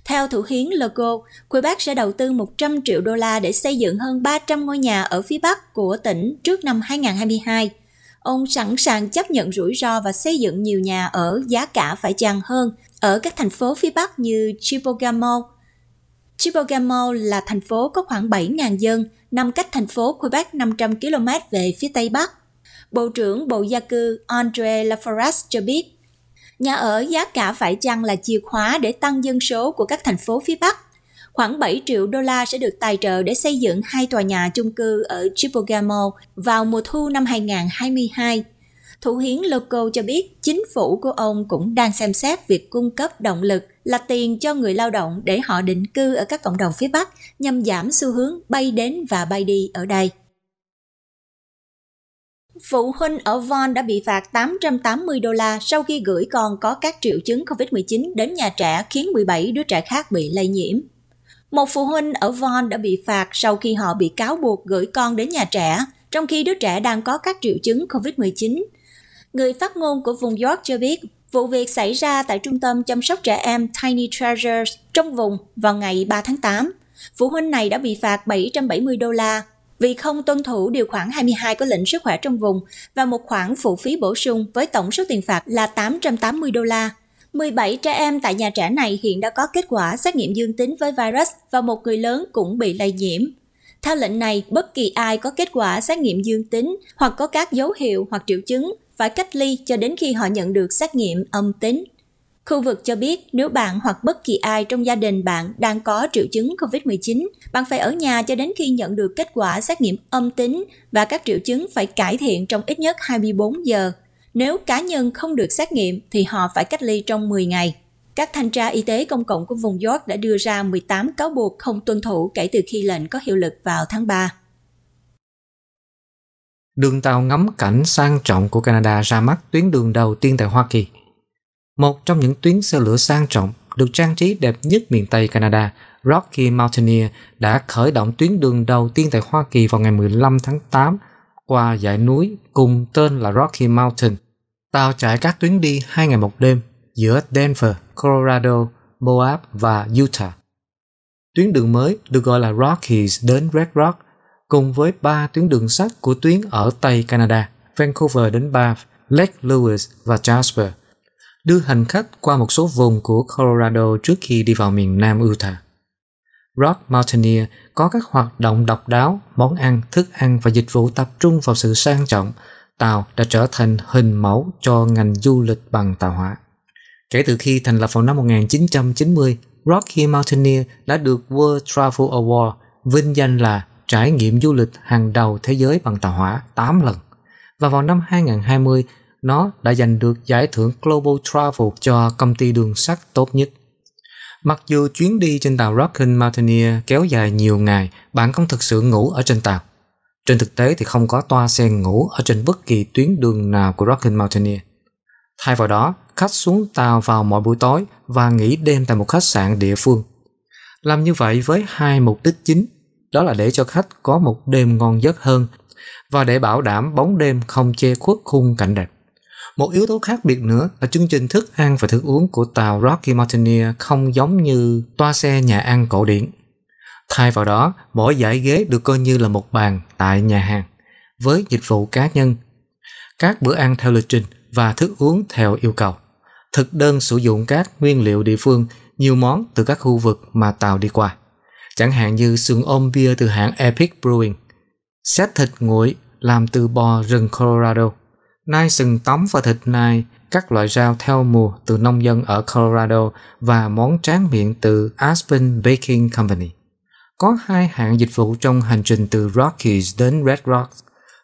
Theo thủ hiến Legault, Quebec sẽ đầu tư 100 triệu đô la để xây dựng hơn 300 ngôi nhà ở phía Bắc của tỉnh trước năm 2022 ông sẵn sàng chấp nhận rủi ro và xây dựng nhiều nhà ở giá cả phải chăng hơn ở các thành phố phía Bắc như Chibogamo. Chibogamo là thành phố có khoảng 7.000 dân, nằm cách thành phố Quebec 500 km về phía Tây Bắc. Bộ trưởng Bộ Gia cư Andre Laforest cho biết, nhà ở giá cả phải chăng là chìa khóa để tăng dân số của các thành phố phía Bắc khoảng 7 triệu đô la sẽ được tài trợ để xây dựng hai tòa nhà chung cư ở Chipogamo vào mùa thu năm 2022. Thủ hiến Loco cho biết chính phủ của ông cũng đang xem xét việc cung cấp động lực là tiền cho người lao động để họ định cư ở các cộng đồng phía Bắc nhằm giảm xu hướng bay đến và bay đi ở đây. Phụ huynh ở Von đã bị phạt 880 đô la sau khi gửi con có các triệu chứng COVID-19 đến nhà trẻ khiến 17 đứa trẻ khác bị lây nhiễm. Một phụ huynh ở Von đã bị phạt sau khi họ bị cáo buộc gửi con đến nhà trẻ, trong khi đứa trẻ đang có các triệu chứng COVID-19. Người phát ngôn của vùng York cho biết, vụ việc xảy ra tại trung tâm chăm sóc trẻ em Tiny Treasures trong vùng vào ngày 3 tháng 8. Phụ huynh này đã bị phạt 770 đô la vì không tuân thủ điều khoản 22 của lệnh sức khỏe trong vùng và một khoản phụ phí bổ sung với tổng số tiền phạt là 880 đô la. 17 trẻ em tại nhà trẻ này hiện đã có kết quả xét nghiệm dương tính với virus và một người lớn cũng bị lây nhiễm. Theo lệnh này, bất kỳ ai có kết quả xét nghiệm dương tính hoặc có các dấu hiệu hoặc triệu chứng phải cách ly cho đến khi họ nhận được xét nghiệm âm tính. Khu vực cho biết nếu bạn hoặc bất kỳ ai trong gia đình bạn đang có triệu chứng COVID-19, bạn phải ở nhà cho đến khi nhận được kết quả xét nghiệm âm tính và các triệu chứng phải cải thiện trong ít nhất 24 giờ. Nếu cá nhân không được xét nghiệm thì họ phải cách ly trong 10 ngày. Các thanh tra y tế công cộng của vùng York đã đưa ra 18 cáo buộc không tuân thủ kể từ khi lệnh có hiệu lực vào tháng 3. Đường tàu ngắm cảnh sang trọng của Canada ra mắt tuyến đường đầu tiên tại Hoa Kỳ. Một trong những tuyến xe lửa sang trọng được trang trí đẹp nhất miền Tây Canada, Rocky Mountaineer đã khởi động tuyến đường đầu tiên tại Hoa Kỳ vào ngày 15 tháng 8 qua dãy núi cùng tên là Rocky Mountain. Tàu trải các tuyến đi hai ngày một đêm giữa Denver, Colorado, Moab và Utah. Tuyến đường mới được gọi là Rockies đến Red Rock cùng với ba tuyến đường sắt của tuyến ở Tây Canada, Vancouver đến Bath, Lake Louise và Jasper, đưa hành khách qua một số vùng của Colorado trước khi đi vào miền Nam Utah. Rock Mountaineer có các hoạt động độc đáo, món ăn, thức ăn và dịch vụ tập trung vào sự sang trọng. Tàu đã trở thành hình mẫu cho ngành du lịch bằng tàu hỏa. Kể từ khi thành lập vào năm 1990, Rocky Mountaineer đã được World Travel Award vinh danh là trải nghiệm du lịch hàng đầu thế giới bằng tàu hỏa 8 lần. Và vào năm 2020, nó đã giành được giải thưởng Global Travel cho công ty đường sắt tốt nhất. Mặc dù chuyến đi trên tàu Rockin Mountaineer kéo dài nhiều ngày, bạn không thực sự ngủ ở trên tàu. Trên thực tế thì không có toa xe ngủ ở trên bất kỳ tuyến đường nào của Rockin Mountaineer. Thay vào đó, khách xuống tàu vào mỗi buổi tối và nghỉ đêm tại một khách sạn địa phương. Làm như vậy với hai mục đích chính, đó là để cho khách có một đêm ngon giấc hơn và để bảo đảm bóng đêm không che khuất khung cảnh đẹp. Một yếu tố khác biệt nữa là chương trình thức ăn và thức uống của tàu Rocky Mountaineer không giống như toa xe nhà ăn cổ điển. Thay vào đó, mỗi giải ghế được coi như là một bàn tại nhà hàng, với dịch vụ cá nhân, các bữa ăn theo lịch trình và thức uống theo yêu cầu. Thực đơn sử dụng các nguyên liệu địa phương, nhiều món từ các khu vực mà tàu đi qua. Chẳng hạn như sườn ôm bia từ hãng Epic Brewing, xét thịt nguội làm từ bò rừng Colorado – nai sừng tóm và thịt nai, các loại rau theo mùa từ nông dân ở Colorado và món tráng miệng từ Aspen Baking Company. Có hai hạng dịch vụ trong hành trình từ Rockies đến Red Rock,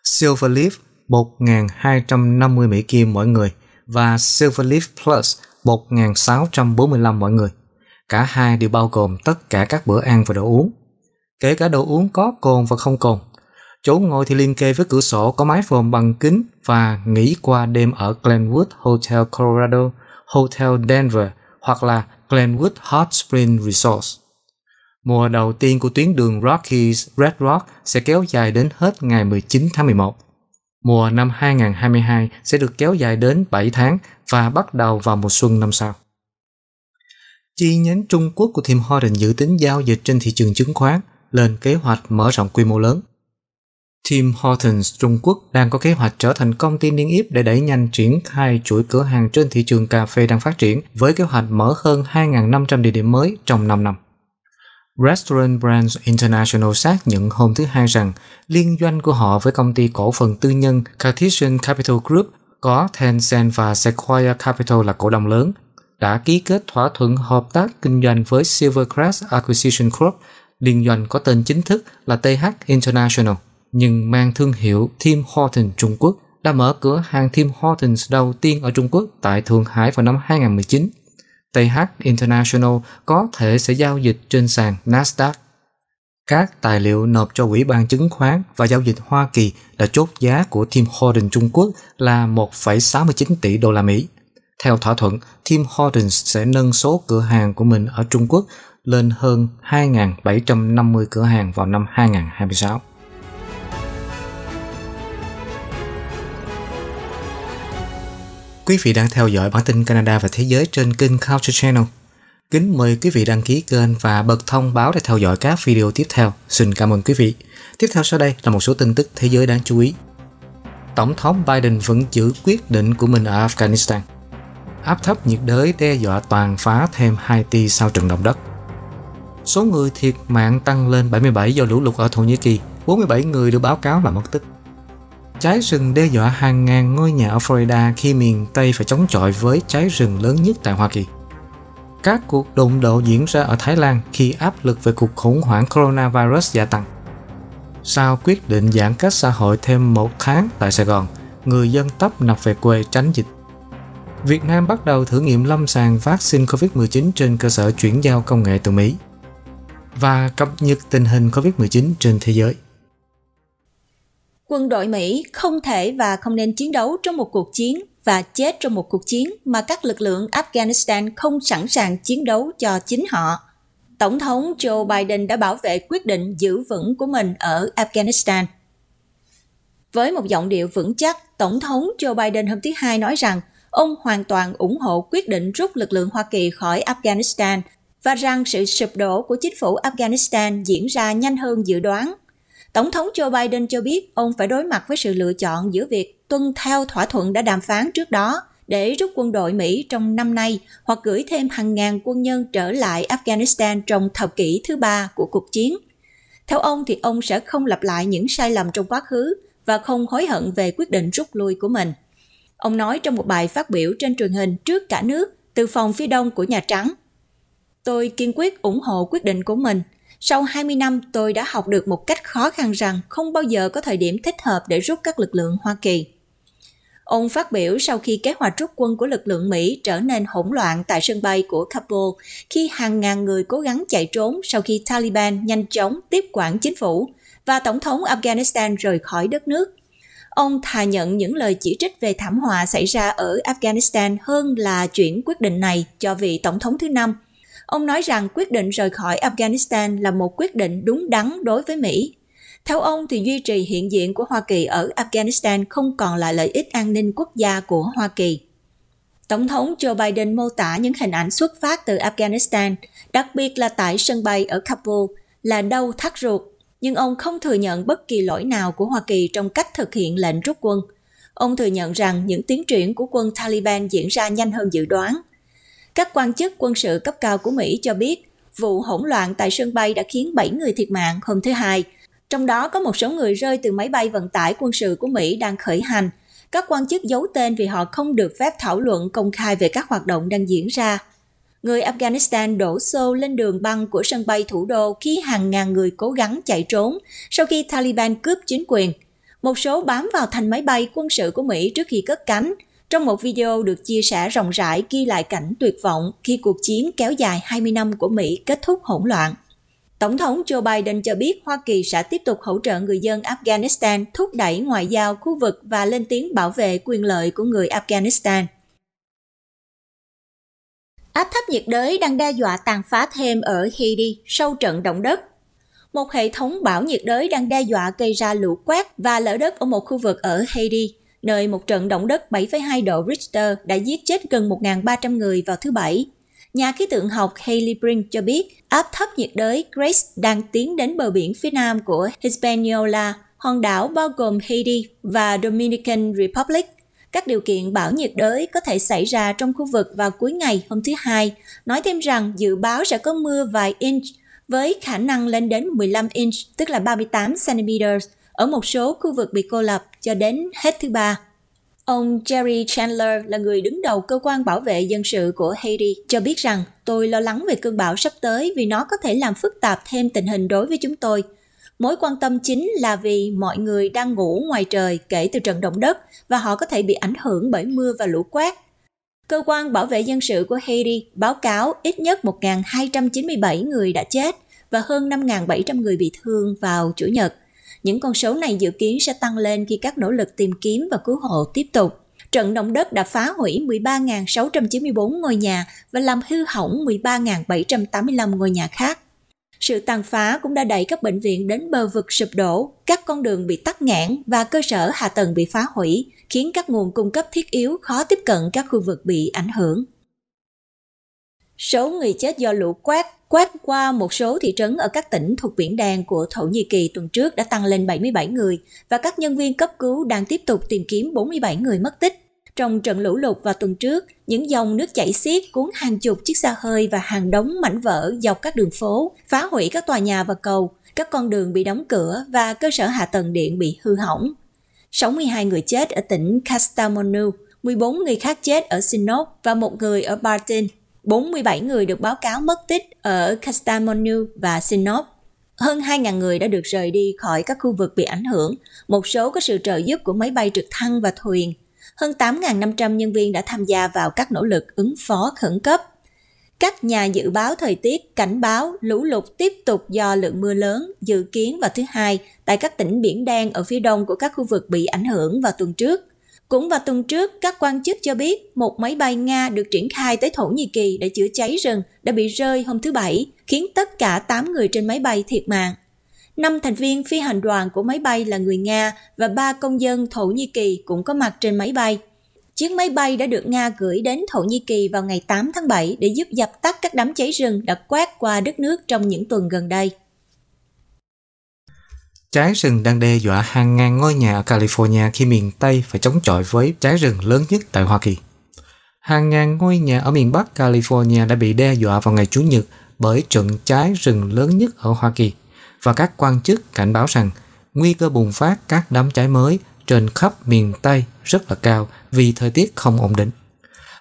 Silverleaf 1.250 Mỹ Kim mỗi người và Silverleaf Plus 1.645 mỗi người. Cả hai đều bao gồm tất cả các bữa ăn và đồ uống. Kể cả đồ uống có cồn và không cồn, Chỗ ngồi thì liên kề với cửa sổ có mái phòm bằng kính và nghỉ qua đêm ở Glenwood Hotel Colorado, Hotel Denver hoặc là Glenwood Hot Spring Resort. Mùa đầu tiên của tuyến đường Rockies Red Rock sẽ kéo dài đến hết ngày 19 tháng 11. Mùa năm 2022 sẽ được kéo dài đến 7 tháng và bắt đầu vào mùa xuân năm sau. Chi nhánh Trung Quốc của Tim Hortons dự tính giao dịch trên thị trường chứng khoán lên kế hoạch mở rộng quy mô lớn. Tim Hortons Trung Quốc đang có kế hoạch trở thành công ty niêm yết để đẩy nhanh triển khai chuỗi cửa hàng trên thị trường cà phê đang phát triển với kế hoạch mở hơn 2.500 địa điểm mới trong 5 năm. Restaurant Brands International xác nhận hôm thứ Hai rằng liên doanh của họ với công ty cổ phần tư nhân Cartesian Capital Group có Tencent và Sequoia Capital là cổ đông lớn, đã ký kết thỏa thuận hợp tác kinh doanh với Silvercrest Acquisition Corp, liên doanh có tên chính thức là TH International nhưng mang thương hiệu Tim Hortons Trung Quốc đã mở cửa hàng Tim Hortons đầu tiên ở Trung Quốc tại Thượng Hải vào năm 2019. TH International có thể sẽ giao dịch trên sàn Nasdaq. Các tài liệu nộp cho Ủy ban chứng khoán và giao dịch Hoa Kỳ đã chốt giá của Tim Hortons Trung Quốc là 1,69 tỷ đô la Mỹ. Theo thỏa thuận, Tim Hortons sẽ nâng số cửa hàng của mình ở Trung Quốc lên hơn 2.750 cửa hàng vào năm 2026. Quý vị đang theo dõi bản tin Canada và thế giới trên kênh Culture Channel. Kính mời quý vị đăng ký kênh và bật thông báo để theo dõi các video tiếp theo. Xin cảm ơn quý vị. Tiếp theo sau đây là một số tin tức thế giới đáng chú ý. Tổng thống Biden vẫn giữ quyết định của mình ở Afghanistan. Áp thấp nhiệt đới đe dọa toàn phá thêm Haiti sau trận động đất. Số người thiệt mạng tăng lên 77 do lũ lụt ở Thổ Nhĩ Kỳ, 47 người được báo cáo là mất tích. Cháy rừng đe dọa hàng ngàn ngôi nhà ở Florida khi miền Tây phải chống chọi với cháy rừng lớn nhất tại Hoa Kỳ. Các cuộc đụng độ diễn ra ở Thái Lan khi áp lực về cuộc khủng hoảng coronavirus gia tăng. Sau quyết định giãn cách xã hội thêm một tháng tại Sài Gòn, người dân tấp nập về quê tránh dịch. Việt Nam bắt đầu thử nghiệm lâm sàng vaccine COVID-19 trên cơ sở chuyển giao công nghệ từ Mỹ và cập nhật tình hình COVID-19 trên thế giới quân đội Mỹ không thể và không nên chiến đấu trong một cuộc chiến và chết trong một cuộc chiến mà các lực lượng Afghanistan không sẵn sàng chiến đấu cho chính họ. Tổng thống Joe Biden đã bảo vệ quyết định giữ vững của mình ở Afghanistan. Với một giọng điệu vững chắc, Tổng thống Joe Biden hôm thứ Hai nói rằng ông hoàn toàn ủng hộ quyết định rút lực lượng Hoa Kỳ khỏi Afghanistan và rằng sự sụp đổ của chính phủ Afghanistan diễn ra nhanh hơn dự đoán Tổng thống Joe Biden cho biết ông phải đối mặt với sự lựa chọn giữa việc tuân theo thỏa thuận đã đàm phán trước đó để rút quân đội Mỹ trong năm nay hoặc gửi thêm hàng ngàn quân nhân trở lại Afghanistan trong thập kỷ thứ ba của cuộc chiến. Theo ông thì ông sẽ không lặp lại những sai lầm trong quá khứ và không hối hận về quyết định rút lui của mình. Ông nói trong một bài phát biểu trên truyền hình trước cả nước từ phòng phía đông của Nhà Trắng. Tôi kiên quyết ủng hộ quyết định của mình – sau 20 năm, tôi đã học được một cách khó khăn rằng không bao giờ có thời điểm thích hợp để rút các lực lượng Hoa Kỳ. Ông phát biểu sau khi kế hoạch rút quân của lực lượng Mỹ trở nên hỗn loạn tại sân bay của Kabul khi hàng ngàn người cố gắng chạy trốn sau khi Taliban nhanh chóng tiếp quản chính phủ và Tổng thống Afghanistan rời khỏi đất nước. Ông thà nhận những lời chỉ trích về thảm họa xảy ra ở Afghanistan hơn là chuyển quyết định này cho vị Tổng thống thứ năm Ông nói rằng quyết định rời khỏi Afghanistan là một quyết định đúng đắn đối với Mỹ. Theo ông thì duy trì hiện diện của Hoa Kỳ ở Afghanistan không còn là lợi ích an ninh quốc gia của Hoa Kỳ. Tổng thống Joe Biden mô tả những hình ảnh xuất phát từ Afghanistan, đặc biệt là tại sân bay ở Kabul, là đau thắt ruột, nhưng ông không thừa nhận bất kỳ lỗi nào của Hoa Kỳ trong cách thực hiện lệnh rút quân. Ông thừa nhận rằng những tiến triển của quân Taliban diễn ra nhanh hơn dự đoán – các quan chức quân sự cấp cao của Mỹ cho biết vụ hỗn loạn tại sân bay đã khiến 7 người thiệt mạng hôm thứ Hai, trong đó có một số người rơi từ máy bay vận tải quân sự của Mỹ đang khởi hành. Các quan chức giấu tên vì họ không được phép thảo luận công khai về các hoạt động đang diễn ra. Người Afghanistan đổ xô lên đường băng của sân bay thủ đô khi hàng ngàn người cố gắng chạy trốn sau khi Taliban cướp chính quyền. Một số bám vào thành máy bay quân sự của Mỹ trước khi cất cánh – trong một video được chia sẻ rộng rãi ghi lại cảnh tuyệt vọng khi cuộc chiến kéo dài 20 năm của Mỹ kết thúc hỗn loạn. Tổng thống Joe Biden cho biết Hoa Kỳ sẽ tiếp tục hỗ trợ người dân Afghanistan thúc đẩy ngoại giao khu vực và lên tiếng bảo vệ quyền lợi của người Afghanistan. Áp thấp nhiệt đới đang đe dọa tàn phá thêm ở Haiti sau trận động đất. Một hệ thống bão nhiệt đới đang đe dọa gây ra lũ quét và lở đất ở một khu vực ở Haiti nơi một trận động đất 7,2 độ Richter đã giết chết gần 1.300 người vào thứ Bảy. Nhà khí tượng học Hailey Brink cho biết áp thấp nhiệt đới Grace đang tiến đến bờ biển phía nam của Hispaniola, hòn đảo bao gồm Haiti và Dominican Republic. Các điều kiện bão nhiệt đới có thể xảy ra trong khu vực vào cuối ngày hôm thứ Hai, nói thêm rằng dự báo sẽ có mưa vài inch với khả năng lên đến 15 inch, tức là 38 cm ở một số khu vực bị cô lập cho đến hết thứ ba. Ông Jerry Chandler là người đứng đầu cơ quan bảo vệ dân sự của Haiti cho biết rằng tôi lo lắng về cơn bão sắp tới vì nó có thể làm phức tạp thêm tình hình đối với chúng tôi. Mối quan tâm chính là vì mọi người đang ngủ ngoài trời kể từ trận động đất và họ có thể bị ảnh hưởng bởi mưa và lũ quét. Cơ quan bảo vệ dân sự của Haiti báo cáo ít nhất 1.297 người đã chết và hơn 5.700 người bị thương vào Chủ nhật – những con số này dự kiến sẽ tăng lên khi các nỗ lực tìm kiếm và cứu hộ tiếp tục. Trận động đất đã phá hủy 13.694 ngôi nhà và làm hư hỏng 13.785 ngôi nhà khác. Sự tàn phá cũng đã đẩy các bệnh viện đến bờ vực sụp đổ, các con đường bị tắc nghẽn và cơ sở hạ tầng bị phá hủy, khiến các nguồn cung cấp thiết yếu khó tiếp cận các khu vực bị ảnh hưởng. Số người chết do lũ quét quét qua một số thị trấn ở các tỉnh thuộc biển đen của Thổ Nhĩ Kỳ tuần trước đã tăng lên 77 người và các nhân viên cấp cứu đang tiếp tục tìm kiếm 47 người mất tích. Trong trận lũ lụt vào tuần trước, những dòng nước chảy xiết cuốn hàng chục chiếc xe hơi và hàng đống mảnh vỡ dọc các đường phố, phá hủy các tòa nhà và cầu, các con đường bị đóng cửa và cơ sở hạ tầng điện bị hư hỏng. 62 người chết ở tỉnh Kastamonu, 14 người khác chết ở Sinop và một người ở Bartin, 47 người được báo cáo mất tích ở Kastamonu và Sinop. Hơn 2.000 người đã được rời đi khỏi các khu vực bị ảnh hưởng, một số có sự trợ giúp của máy bay trực thăng và thuyền. Hơn 8.500 nhân viên đã tham gia vào các nỗ lực ứng phó khẩn cấp. Các nhà dự báo thời tiết cảnh báo lũ lụt tiếp tục do lượng mưa lớn dự kiến vào thứ hai tại các tỉnh Biển Đen ở phía đông của các khu vực bị ảnh hưởng vào tuần trước – cũng vào tuần trước, các quan chức cho biết một máy bay Nga được triển khai tới Thổ Nhĩ Kỳ để chữa cháy rừng đã bị rơi hôm thứ Bảy, khiến tất cả 8 người trên máy bay thiệt mạng. Năm thành viên phi hành đoàn của máy bay là người Nga và ba công dân Thổ Nhĩ Kỳ cũng có mặt trên máy bay. Chiếc máy bay đã được Nga gửi đến Thổ Nhĩ Kỳ vào ngày 8 tháng 7 để giúp dập tắt các đám cháy rừng đã quét qua đất nước trong những tuần gần đây trái rừng đang đe dọa hàng ngàn ngôi nhà ở California khi miền Tây phải chống chọi với cháy rừng lớn nhất tại Hoa Kỳ. Hàng ngàn ngôi nhà ở miền Bắc California đã bị đe dọa vào ngày Chủ nhật bởi trận cháy rừng lớn nhất ở Hoa Kỳ và các quan chức cảnh báo rằng nguy cơ bùng phát các đám cháy mới trên khắp miền Tây rất là cao vì thời tiết không ổn định.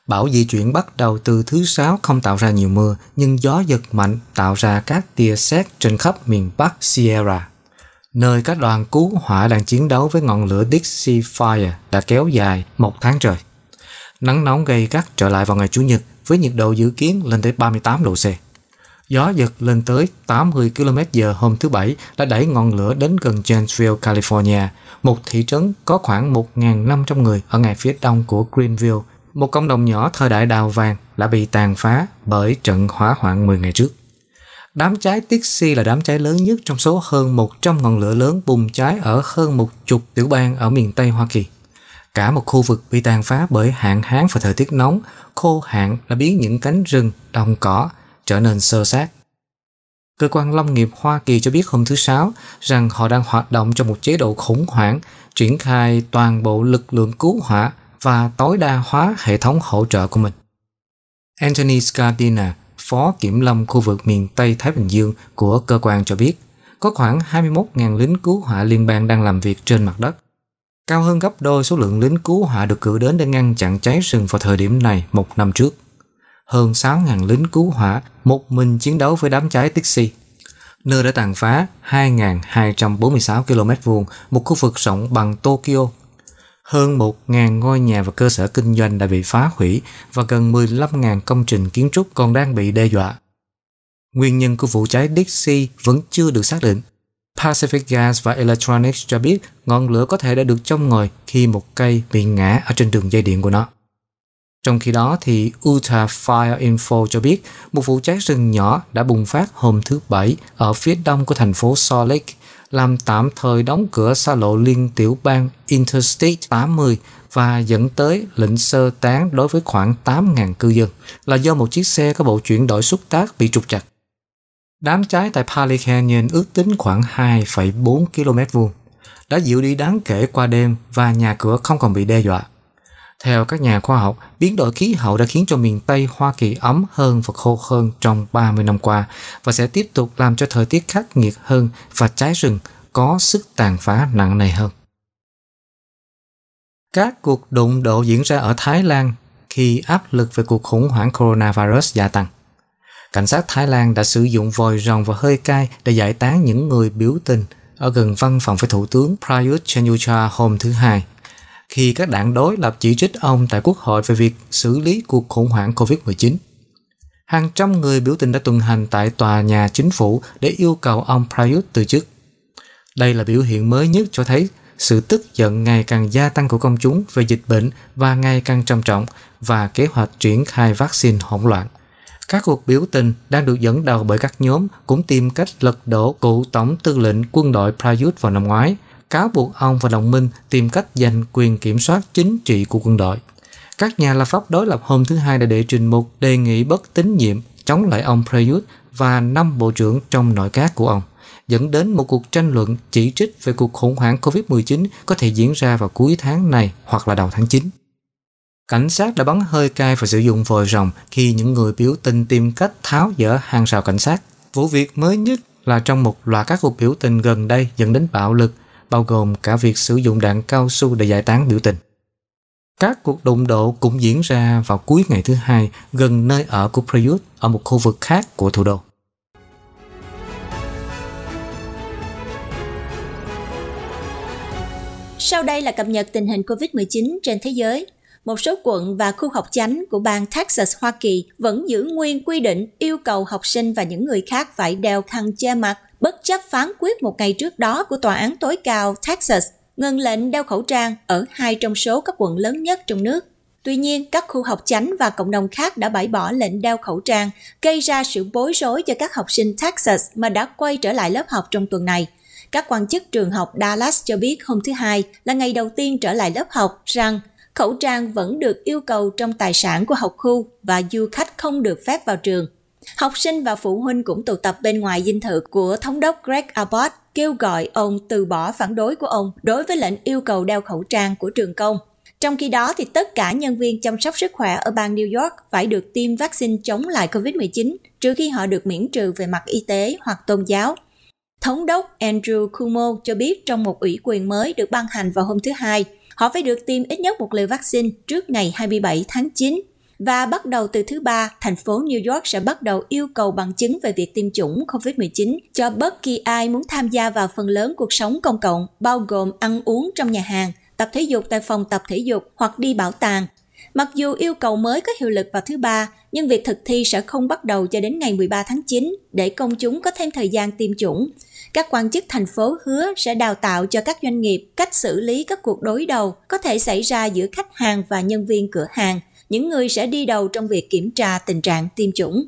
Bão di chuyển bắt đầu từ thứ Sáu không tạo ra nhiều mưa, nhưng gió giật mạnh tạo ra các tia sét trên khắp miền Bắc Sierra nơi các đoàn cứu hỏa đang chiến đấu với ngọn lửa Dixie Fire đã kéo dài một tháng trời. Nắng nóng gây gắt trở lại vào ngày Chủ nhật với nhiệt độ dự kiến lên tới 38 độ C. Gió giật lên tới 80 km/h hôm thứ Bảy đã đẩy ngọn lửa đến gần Janesville, California, một thị trấn có khoảng 1.500 người ở ngay phía đông của Greenville, một cộng đồng nhỏ thời đại đào vàng đã bị tàn phá bởi trận hỏa hoạn 10 ngày trước. Đám cháy Tixi là đám cháy lớn nhất trong số hơn 100 ngọn lửa lớn bùng cháy ở hơn một chục tiểu bang ở miền Tây Hoa Kỳ. Cả một khu vực bị tàn phá bởi hạn hán và thời tiết nóng, khô hạn đã biến những cánh rừng, đồng cỏ trở nên sơ sát. Cơ quan Lâm nghiệp Hoa Kỳ cho biết hôm thứ Sáu rằng họ đang hoạt động trong một chế độ khủng hoảng, triển khai toàn bộ lực lượng cứu hỏa và tối đa hóa hệ thống hỗ trợ của mình. Anthony Scardina, Phó Kiểm lâm khu vực miền Tây Thái Bình Dương của cơ quan cho biết, có khoảng 21.000 lính cứu hỏa liên bang đang làm việc trên mặt đất, cao hơn gấp đôi số lượng lính cứu hỏa được cử đến để ngăn chặn cháy rừng vào thời điểm này một năm trước. Hơn 6.000 lính cứu hỏa một mình chiến đấu với đám cháy Tixi, nơi đã tàn phá 2.246 km vuông, một khu vực rộng bằng Tokyo hơn 1.000 ngôi nhà và cơ sở kinh doanh đã bị phá hủy và gần 15.000 công trình kiến trúc còn đang bị đe dọa. Nguyên nhân của vụ cháy Dixie vẫn chưa được xác định. Pacific Gas và Electronics cho biết ngọn lửa có thể đã được trông ngồi khi một cây bị ngã ở trên đường dây điện của nó. Trong khi đó thì Utah Fire Info cho biết một vụ cháy rừng nhỏ đã bùng phát hôm thứ Bảy ở phía đông của thành phố Salt Lake làm tạm thời đóng cửa xa lộ liên tiểu bang Interstate 80 và dẫn tới lệnh sơ tán đối với khoảng 8.000 cư dân là do một chiếc xe có bộ chuyển đổi xúc tác bị trục chặt. Đám cháy tại Pali Canyon ước tính khoảng 2,4 km vuông đã dịu đi đáng kể qua đêm và nhà cửa không còn bị đe dọa. Theo các nhà khoa học, biến đổi khí hậu đã khiến cho miền Tây Hoa Kỳ ấm hơn và khô hơn trong 30 năm qua và sẽ tiếp tục làm cho thời tiết khắc nghiệt hơn và cháy rừng có sức tàn phá nặng nề hơn. Các cuộc đụng độ diễn ra ở Thái Lan khi áp lực về cuộc khủng hoảng coronavirus gia tăng. Cảnh sát Thái Lan đã sử dụng vòi rồng và hơi cay để giải tán những người biểu tình ở gần văn phòng với Thủ tướng Prayut chan hôm thứ Hai – khi các đảng đối lập chỉ trích ông tại Quốc hội về việc xử lý cuộc khủng hoảng COVID-19. Hàng trăm người biểu tình đã tuần hành tại tòa nhà chính phủ để yêu cầu ông Prayut từ chức. Đây là biểu hiện mới nhất cho thấy sự tức giận ngày càng gia tăng của công chúng về dịch bệnh và ngày càng trầm trọng và kế hoạch triển khai vaccine hỗn loạn. Các cuộc biểu tình đang được dẫn đầu bởi các nhóm cũng tìm cách lật đổ cựu tổng tư lệnh quân đội Prayut vào năm ngoái cáo buộc ông và đồng minh tìm cách giành quyền kiểm soát chính trị của quân đội. Các nhà lập pháp đối lập hôm thứ Hai đã đệ trình một đề nghị bất tín nhiệm chống lại ông Prayut và năm bộ trưởng trong nội các của ông, dẫn đến một cuộc tranh luận chỉ trích về cuộc khủng hoảng COVID-19 có thể diễn ra vào cuối tháng này hoặc là đầu tháng 9. Cảnh sát đã bắn hơi cay và sử dụng vòi rồng khi những người biểu tình tìm cách tháo dỡ hàng rào cảnh sát. Vụ việc mới nhất là trong một loạt các cuộc biểu tình gần đây dẫn đến bạo lực bao gồm cả việc sử dụng đạn cao su để giải tán biểu tình. Các cuộc đụng độ cũng diễn ra vào cuối ngày thứ hai gần nơi ở của Prayut ở một khu vực khác của thủ đô. Sau đây là cập nhật tình hình COVID-19 trên thế giới một số quận và khu học chánh của bang Texas, Hoa Kỳ vẫn giữ nguyên quy định yêu cầu học sinh và những người khác phải đeo khăn che mặt, bất chấp phán quyết một ngày trước đó của Tòa án tối cao Texas ngừng lệnh đeo khẩu trang ở hai trong số các quận lớn nhất trong nước. Tuy nhiên, các khu học chánh và cộng đồng khác đã bãi bỏ lệnh đeo khẩu trang, gây ra sự bối rối cho các học sinh Texas mà đã quay trở lại lớp học trong tuần này. Các quan chức trường học Dallas cho biết hôm thứ Hai là ngày đầu tiên trở lại lớp học rằng khẩu trang vẫn được yêu cầu trong tài sản của học khu và du khách không được phép vào trường. Học sinh và phụ huynh cũng tụ tập bên ngoài dinh thự của thống đốc Greg Abbott kêu gọi ông từ bỏ phản đối của ông đối với lệnh yêu cầu đeo khẩu trang của trường công. Trong khi đó, thì tất cả nhân viên chăm sóc sức khỏe ở bang New York phải được tiêm vaccine chống lại COVID-19 trừ khi họ được miễn trừ về mặt y tế hoặc tôn giáo. Thống đốc Andrew Cuomo cho biết trong một ủy quyền mới được ban hành vào hôm thứ Hai – họ phải được tiêm ít nhất một liều vaccine trước ngày 27 tháng 9. Và bắt đầu từ thứ ba, thành phố New York sẽ bắt đầu yêu cầu bằng chứng về việc tiêm chủng COVID-19 cho bất kỳ ai muốn tham gia vào phần lớn cuộc sống công cộng, bao gồm ăn uống trong nhà hàng, tập thể dục tại phòng tập thể dục hoặc đi bảo tàng. Mặc dù yêu cầu mới có hiệu lực vào thứ ba, nhưng việc thực thi sẽ không bắt đầu cho đến ngày 13 tháng 9 để công chúng có thêm thời gian tiêm chủng. Các quan chức thành phố hứa sẽ đào tạo cho các doanh nghiệp cách xử lý các cuộc đối đầu có thể xảy ra giữa khách hàng và nhân viên cửa hàng, những người sẽ đi đầu trong việc kiểm tra tình trạng tiêm chủng.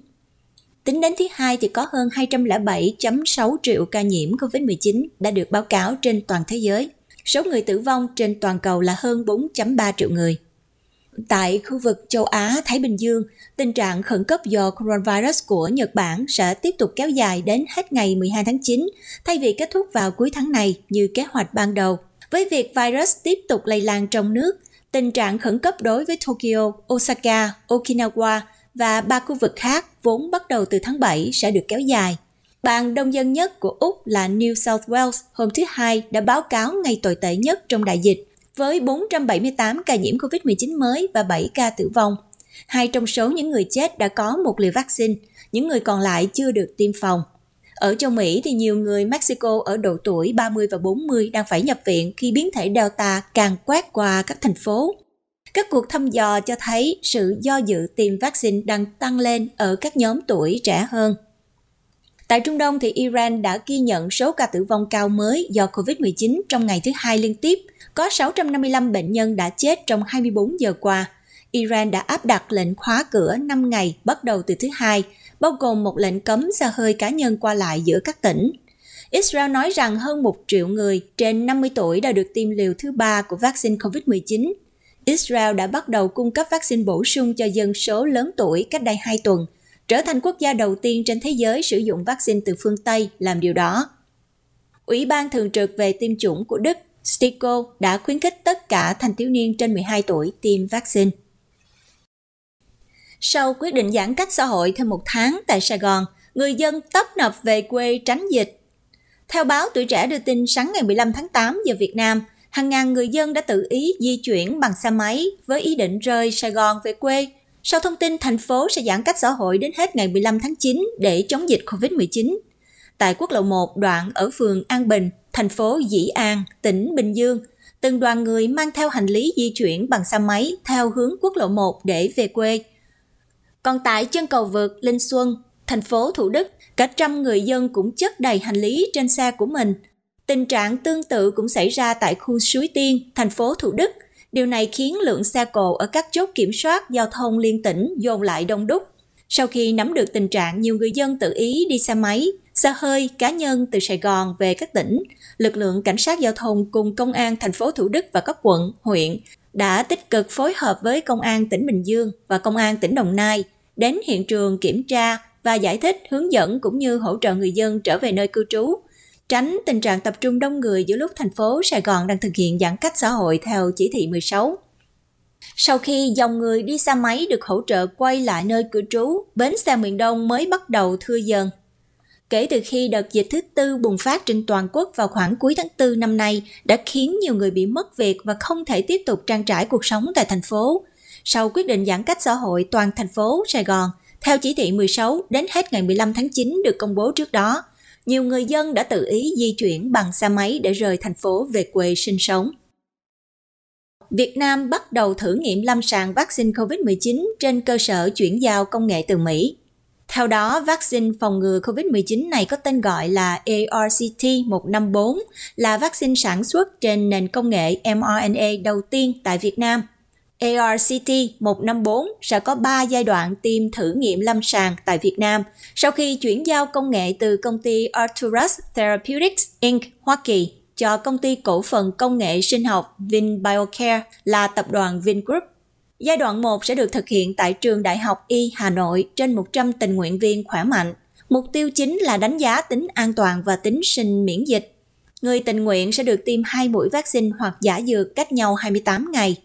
Tính đến thứ hai thì có hơn 207.6 triệu ca nhiễm COVID-19 đã được báo cáo trên toàn thế giới. Số người tử vong trên toàn cầu là hơn 4.3 triệu người. Tại khu vực châu Á-Thái Bình Dương, tình trạng khẩn cấp do coronavirus của Nhật Bản sẽ tiếp tục kéo dài đến hết ngày 12 tháng 9, thay vì kết thúc vào cuối tháng này như kế hoạch ban đầu. Với việc virus tiếp tục lây lan trong nước, tình trạng khẩn cấp đối với Tokyo, Osaka, Okinawa và ba khu vực khác vốn bắt đầu từ tháng 7 sẽ được kéo dài. Bang đông dân nhất của Úc là New South Wales hôm thứ Hai đã báo cáo ngày tồi tệ nhất trong đại dịch với 478 ca nhiễm COVID-19 mới và 7 ca tử vong. Hai trong số những người chết đã có một liều vaccine, những người còn lại chưa được tiêm phòng. Ở châu Mỹ thì nhiều người Mexico ở độ tuổi 30 và 40 đang phải nhập viện khi biến thể Delta càng quét qua các thành phố. Các cuộc thăm dò cho thấy sự do dự tiêm vaccine đang tăng lên ở các nhóm tuổi trẻ hơn. Tại Trung Đông thì Iran đã ghi nhận số ca tử vong cao mới do COVID-19 trong ngày thứ hai liên tiếp – có 655 bệnh nhân đã chết trong 24 giờ qua. Iran đã áp đặt lệnh khóa cửa 5 ngày bắt đầu từ thứ hai, bao gồm một lệnh cấm xa hơi cá nhân qua lại giữa các tỉnh. Israel nói rằng hơn 1 triệu người trên 50 tuổi đã được tiêm liều thứ ba của vaccine COVID-19. Israel đã bắt đầu cung cấp vaccine bổ sung cho dân số lớn tuổi cách đây 2 tuần, trở thành quốc gia đầu tiên trên thế giới sử dụng vaccine từ phương Tây làm điều đó. Ủy ban Thường trực về tiêm chủng của Đức Stiko đã khuyến khích tất cả thanh thiếu niên trên 12 tuổi tiêm vaccine. Sau quyết định giãn cách xã hội thêm một tháng tại Sài Gòn, người dân tấp nập về quê tránh dịch. Theo báo Tuổi Trẻ đưa tin sáng ngày 15 tháng 8 giờ Việt Nam, hàng ngàn người dân đã tự ý di chuyển bằng xe máy với ý định rời Sài Gòn về quê sau thông tin thành phố sẽ giãn cách xã hội đến hết ngày 15 tháng 9 để chống dịch COVID-19 tại quốc lộ 1 đoạn ở phường An Bình, thành phố Dĩ An, tỉnh Bình Dương. Từng đoàn người mang theo hành lý di chuyển bằng xe máy theo hướng quốc lộ 1 để về quê. Còn tại chân cầu vượt Linh Xuân, thành phố Thủ Đức, cả trăm người dân cũng chất đầy hành lý trên xe của mình. Tình trạng tương tự cũng xảy ra tại khu Suối Tiên, thành phố Thủ Đức. Điều này khiến lượng xe cộ ở các chốt kiểm soát giao thông liên tỉnh dồn lại đông đúc. Sau khi nắm được tình trạng, nhiều người dân tự ý đi xe máy, xe hơi cá nhân từ Sài Gòn về các tỉnh, lực lượng cảnh sát giao thông cùng công an thành phố Thủ Đức và các quận, huyện đã tích cực phối hợp với công an tỉnh Bình Dương và công an tỉnh Đồng Nai đến hiện trường kiểm tra và giải thích, hướng dẫn cũng như hỗ trợ người dân trở về nơi cư trú, tránh tình trạng tập trung đông người giữa lúc thành phố Sài Gòn đang thực hiện giãn cách xã hội theo chỉ thị 16. Sau khi dòng người đi xe máy được hỗ trợ quay lại nơi cư trú, bến xe miền Đông mới bắt đầu thưa dần kể từ khi đợt dịch thứ tư bùng phát trên toàn quốc vào khoảng cuối tháng 4 năm nay đã khiến nhiều người bị mất việc và không thể tiếp tục trang trải cuộc sống tại thành phố. Sau quyết định giãn cách xã hội toàn thành phố Sài Gòn, theo chỉ thị 16 đến hết ngày 15 tháng 9 được công bố trước đó, nhiều người dân đã tự ý di chuyển bằng xe máy để rời thành phố về quê sinh sống. Việt Nam bắt đầu thử nghiệm lâm sàng vaccine COVID-19 trên cơ sở chuyển giao công nghệ từ Mỹ. Theo đó, vaccine phòng ngừa COVID-19 này có tên gọi là ARCT-154, là vaccine sản xuất trên nền công nghệ mRNA đầu tiên tại Việt Nam. ARCT-154 sẽ có 3 giai đoạn tiêm thử nghiệm lâm sàng tại Việt Nam sau khi chuyển giao công nghệ từ công ty Arcturus Therapeutics Inc. Hoa Kỳ cho công ty cổ phần công nghệ sinh học VinBiocare là tập đoàn Vingroup Giai đoạn 1 sẽ được thực hiện tại trường Đại học Y Hà Nội trên 100 tình nguyện viên khỏe mạnh. Mục tiêu chính là đánh giá tính an toàn và tính sinh miễn dịch. Người tình nguyện sẽ được tiêm hai mũi vaccine hoặc giả dược cách nhau 28 ngày.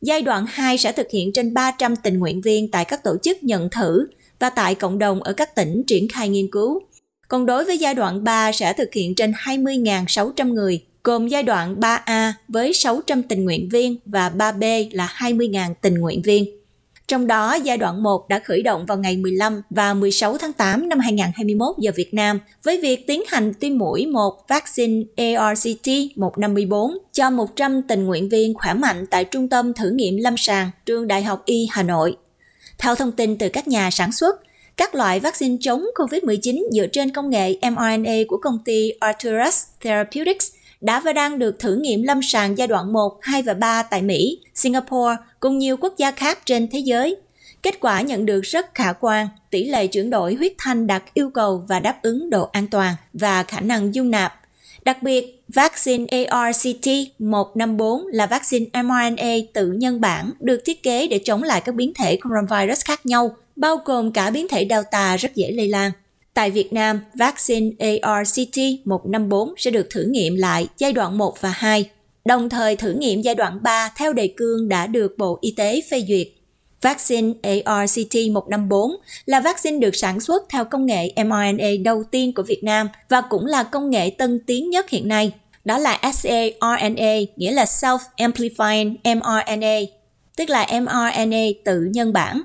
Giai đoạn 2 sẽ thực hiện trên 300 tình nguyện viên tại các tổ chức nhận thử và tại cộng đồng ở các tỉnh triển khai nghiên cứu. Còn đối với giai đoạn 3 sẽ thực hiện trên 20.600 người gồm giai đoạn 3A với 600 tình nguyện viên và 3B là 20.000 tình nguyện viên. Trong đó, giai đoạn 1 đã khởi động vào ngày 15 và 16 tháng 8 năm 2021 giờ Việt Nam với việc tiến hành tiêm mũi một vaccine ARCT 154 cho 100 tình nguyện viên khỏe mạnh tại Trung tâm Thử nghiệm Lâm sàng Trường Đại học Y Hà Nội. Theo thông tin từ các nhà sản xuất, các loại vaccine chống COVID-19 dựa trên công nghệ mRNA của công ty Arcturus Therapeutics – đã và đang được thử nghiệm lâm sàng giai đoạn 1, 2 và 3 tại Mỹ, Singapore cùng nhiều quốc gia khác trên thế giới. Kết quả nhận được rất khả quan, tỷ lệ chuyển đổi huyết thanh đạt yêu cầu và đáp ứng độ an toàn và khả năng dung nạp. Đặc biệt, vaccine ARCT-154 là vaccine mRNA tự nhân bản được thiết kế để chống lại các biến thể coronavirus khác nhau, bao gồm cả biến thể Delta rất dễ lây lan. Tại Việt Nam, vaccine ARCT 154 sẽ được thử nghiệm lại giai đoạn 1 và 2, đồng thời thử nghiệm giai đoạn 3 theo đề cương đã được Bộ Y tế phê duyệt. Vaccine ARCT-154 là vaccine được sản xuất theo công nghệ mRNA đầu tiên của Việt Nam và cũng là công nghệ tân tiến nhất hiện nay. Đó là saRNA, nghĩa là Self-Amplifying mRNA, tức là mRNA tự nhân bản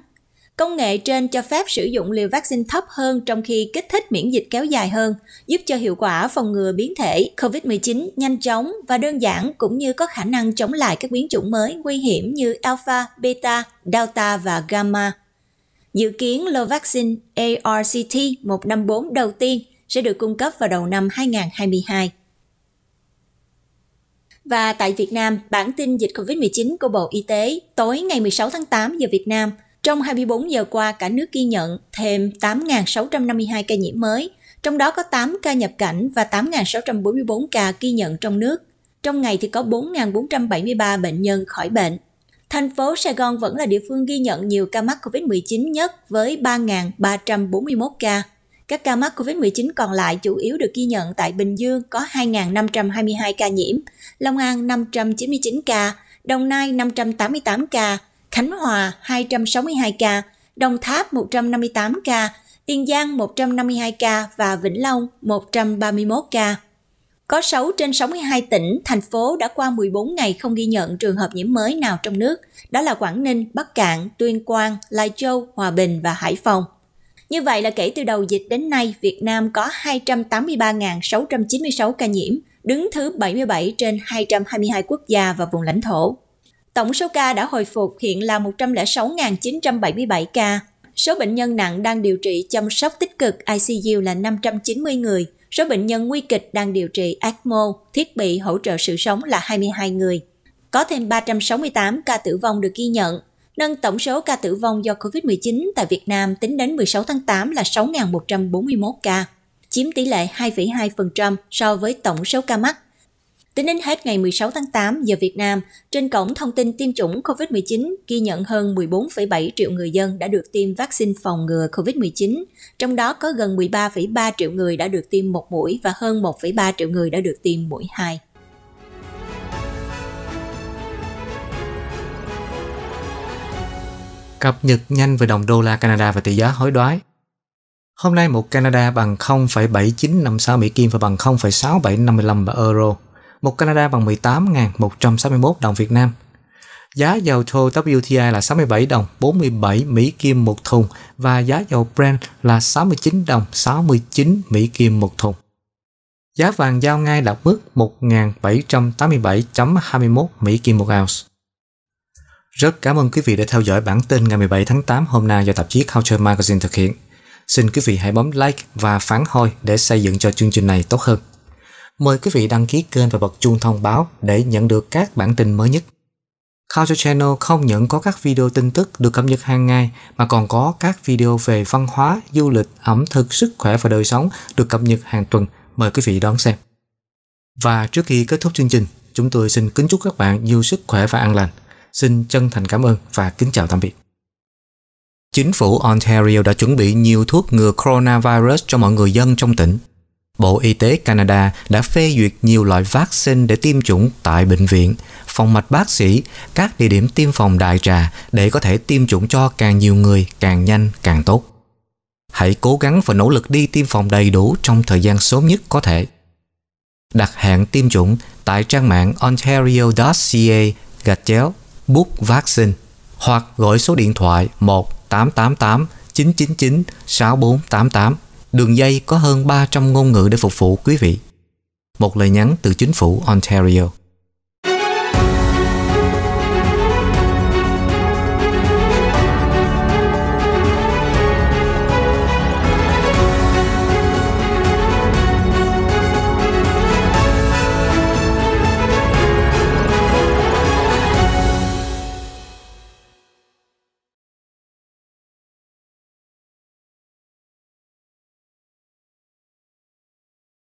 Công nghệ trên cho phép sử dụng liều vaccine thấp hơn trong khi kích thích miễn dịch kéo dài hơn, giúp cho hiệu quả phòng ngừa biến thể COVID-19 nhanh chóng và đơn giản cũng như có khả năng chống lại các biến chủng mới nguy hiểm như Alpha, Beta, Delta và Gamma. Dự kiến lô vaccine ARCT-154 đầu tiên sẽ được cung cấp vào đầu năm 2022. Và tại Việt Nam, bản tin dịch COVID-19 của Bộ Y tế tối ngày 16 tháng 8 giờ Việt Nam – trong 24 giờ qua, cả nước ghi nhận thêm 8.652 ca nhiễm mới, trong đó có 8 ca nhập cảnh và 8.644 ca ghi nhận trong nước. Trong ngày thì có 4.473 bệnh nhân khỏi bệnh. Thành phố Sài Gòn vẫn là địa phương ghi nhận nhiều ca mắc COVID-19 nhất với 3.341 ca. Các ca mắc COVID-19 còn lại chủ yếu được ghi nhận tại Bình Dương có 2.522 ca nhiễm, Long An 599 ca, Đồng Nai 588 ca, Khánh Hòa 262 ca, Đồng Tháp 158 ca, Tiền Giang 152 ca và Vĩnh Long 131 ca. Có 6 trên 62 tỉnh, thành phố đã qua 14 ngày không ghi nhận trường hợp nhiễm mới nào trong nước, đó là Quảng Ninh, Bắc Cạn, Tuyên Quang, Lai Châu, Hòa Bình và Hải Phòng. Như vậy là kể từ đầu dịch đến nay, Việt Nam có 283.696 ca nhiễm, đứng thứ 77 trên 222 quốc gia và vùng lãnh thổ. Tổng số ca đã hồi phục hiện là 106.977 ca. Số bệnh nhân nặng đang điều trị chăm sóc tích cực ICU là 590 người. Số bệnh nhân nguy kịch đang điều trị ECMO, thiết bị hỗ trợ sự sống là 22 người. Có thêm 368 ca tử vong được ghi nhận, nâng tổng số ca tử vong do COVID-19 tại Việt Nam tính đến 16 tháng 8 là 6.141 ca, chiếm tỷ lệ 2,2% so với tổng số ca mắc Tính đến hết ngày 16 tháng 8 giờ Việt Nam, trên cổng thông tin tiêm chủng COVID-19 ghi nhận hơn 14,7 triệu người dân đã được tiêm vaccine phòng ngừa COVID-19, trong đó có gần 13,3 triệu người đã được tiêm một mũi và hơn 1,3 triệu người đã được tiêm mũi 2. Cập nhật nhanh về đồng đô la Canada và tỷ giá hối đoái. Hôm nay một Canada bằng 0,7956 Mỹ Kim và bằng 0,6755 euro. 1 Canada bằng 18.161 đồng Việt Nam. Giá dầu thô WTI là 67 đồng 47 Mỹ Kim một thùng và giá dầu Brent là 69 đồng 69 Mỹ Kim một thùng. Giá vàng giao ngay đạt mức 1.787.21 Mỹ Kim một ounce. Rất cảm ơn quý vị đã theo dõi bản tin ngày 17 tháng 8 hôm nay do tạp chí Culture Magazine thực hiện. Xin quý vị hãy bấm like và phản hồi để xây dựng cho chương trình này tốt hơn mời quý vị đăng ký kênh và bật chuông thông báo để nhận được các bản tin mới nhất. Culture Channel không những có các video tin tức được cập nhật hàng ngày mà còn có các video về văn hóa, du lịch, ẩm thực, sức khỏe và đời sống được cập nhật hàng tuần. Mời quý vị đón xem. Và trước khi kết thúc chương trình, chúng tôi xin kính chúc các bạn nhiều sức khỏe và an lành. Xin chân thành cảm ơn và kính chào tạm biệt. Chính phủ Ontario đã chuẩn bị nhiều thuốc ngừa coronavirus cho mọi người dân trong tỉnh. Bộ Y tế Canada đã phê duyệt nhiều loại vaccine để tiêm chủng tại bệnh viện, phòng mạch bác sĩ, các địa điểm tiêm phòng đại trà để có thể tiêm chủng cho càng nhiều người, càng nhanh, càng tốt. Hãy cố gắng và nỗ lực đi tiêm phòng đầy đủ trong thời gian sớm nhất có thể. Đặt hẹn tiêm chủng tại trang mạng ontario.ca gạch chéo book vaccine hoặc gọi số điện thoại 1 999 6488 đường dây có hơn 300 ngôn ngữ để phục vụ quý vị. Một lời nhắn từ chính phủ Ontario.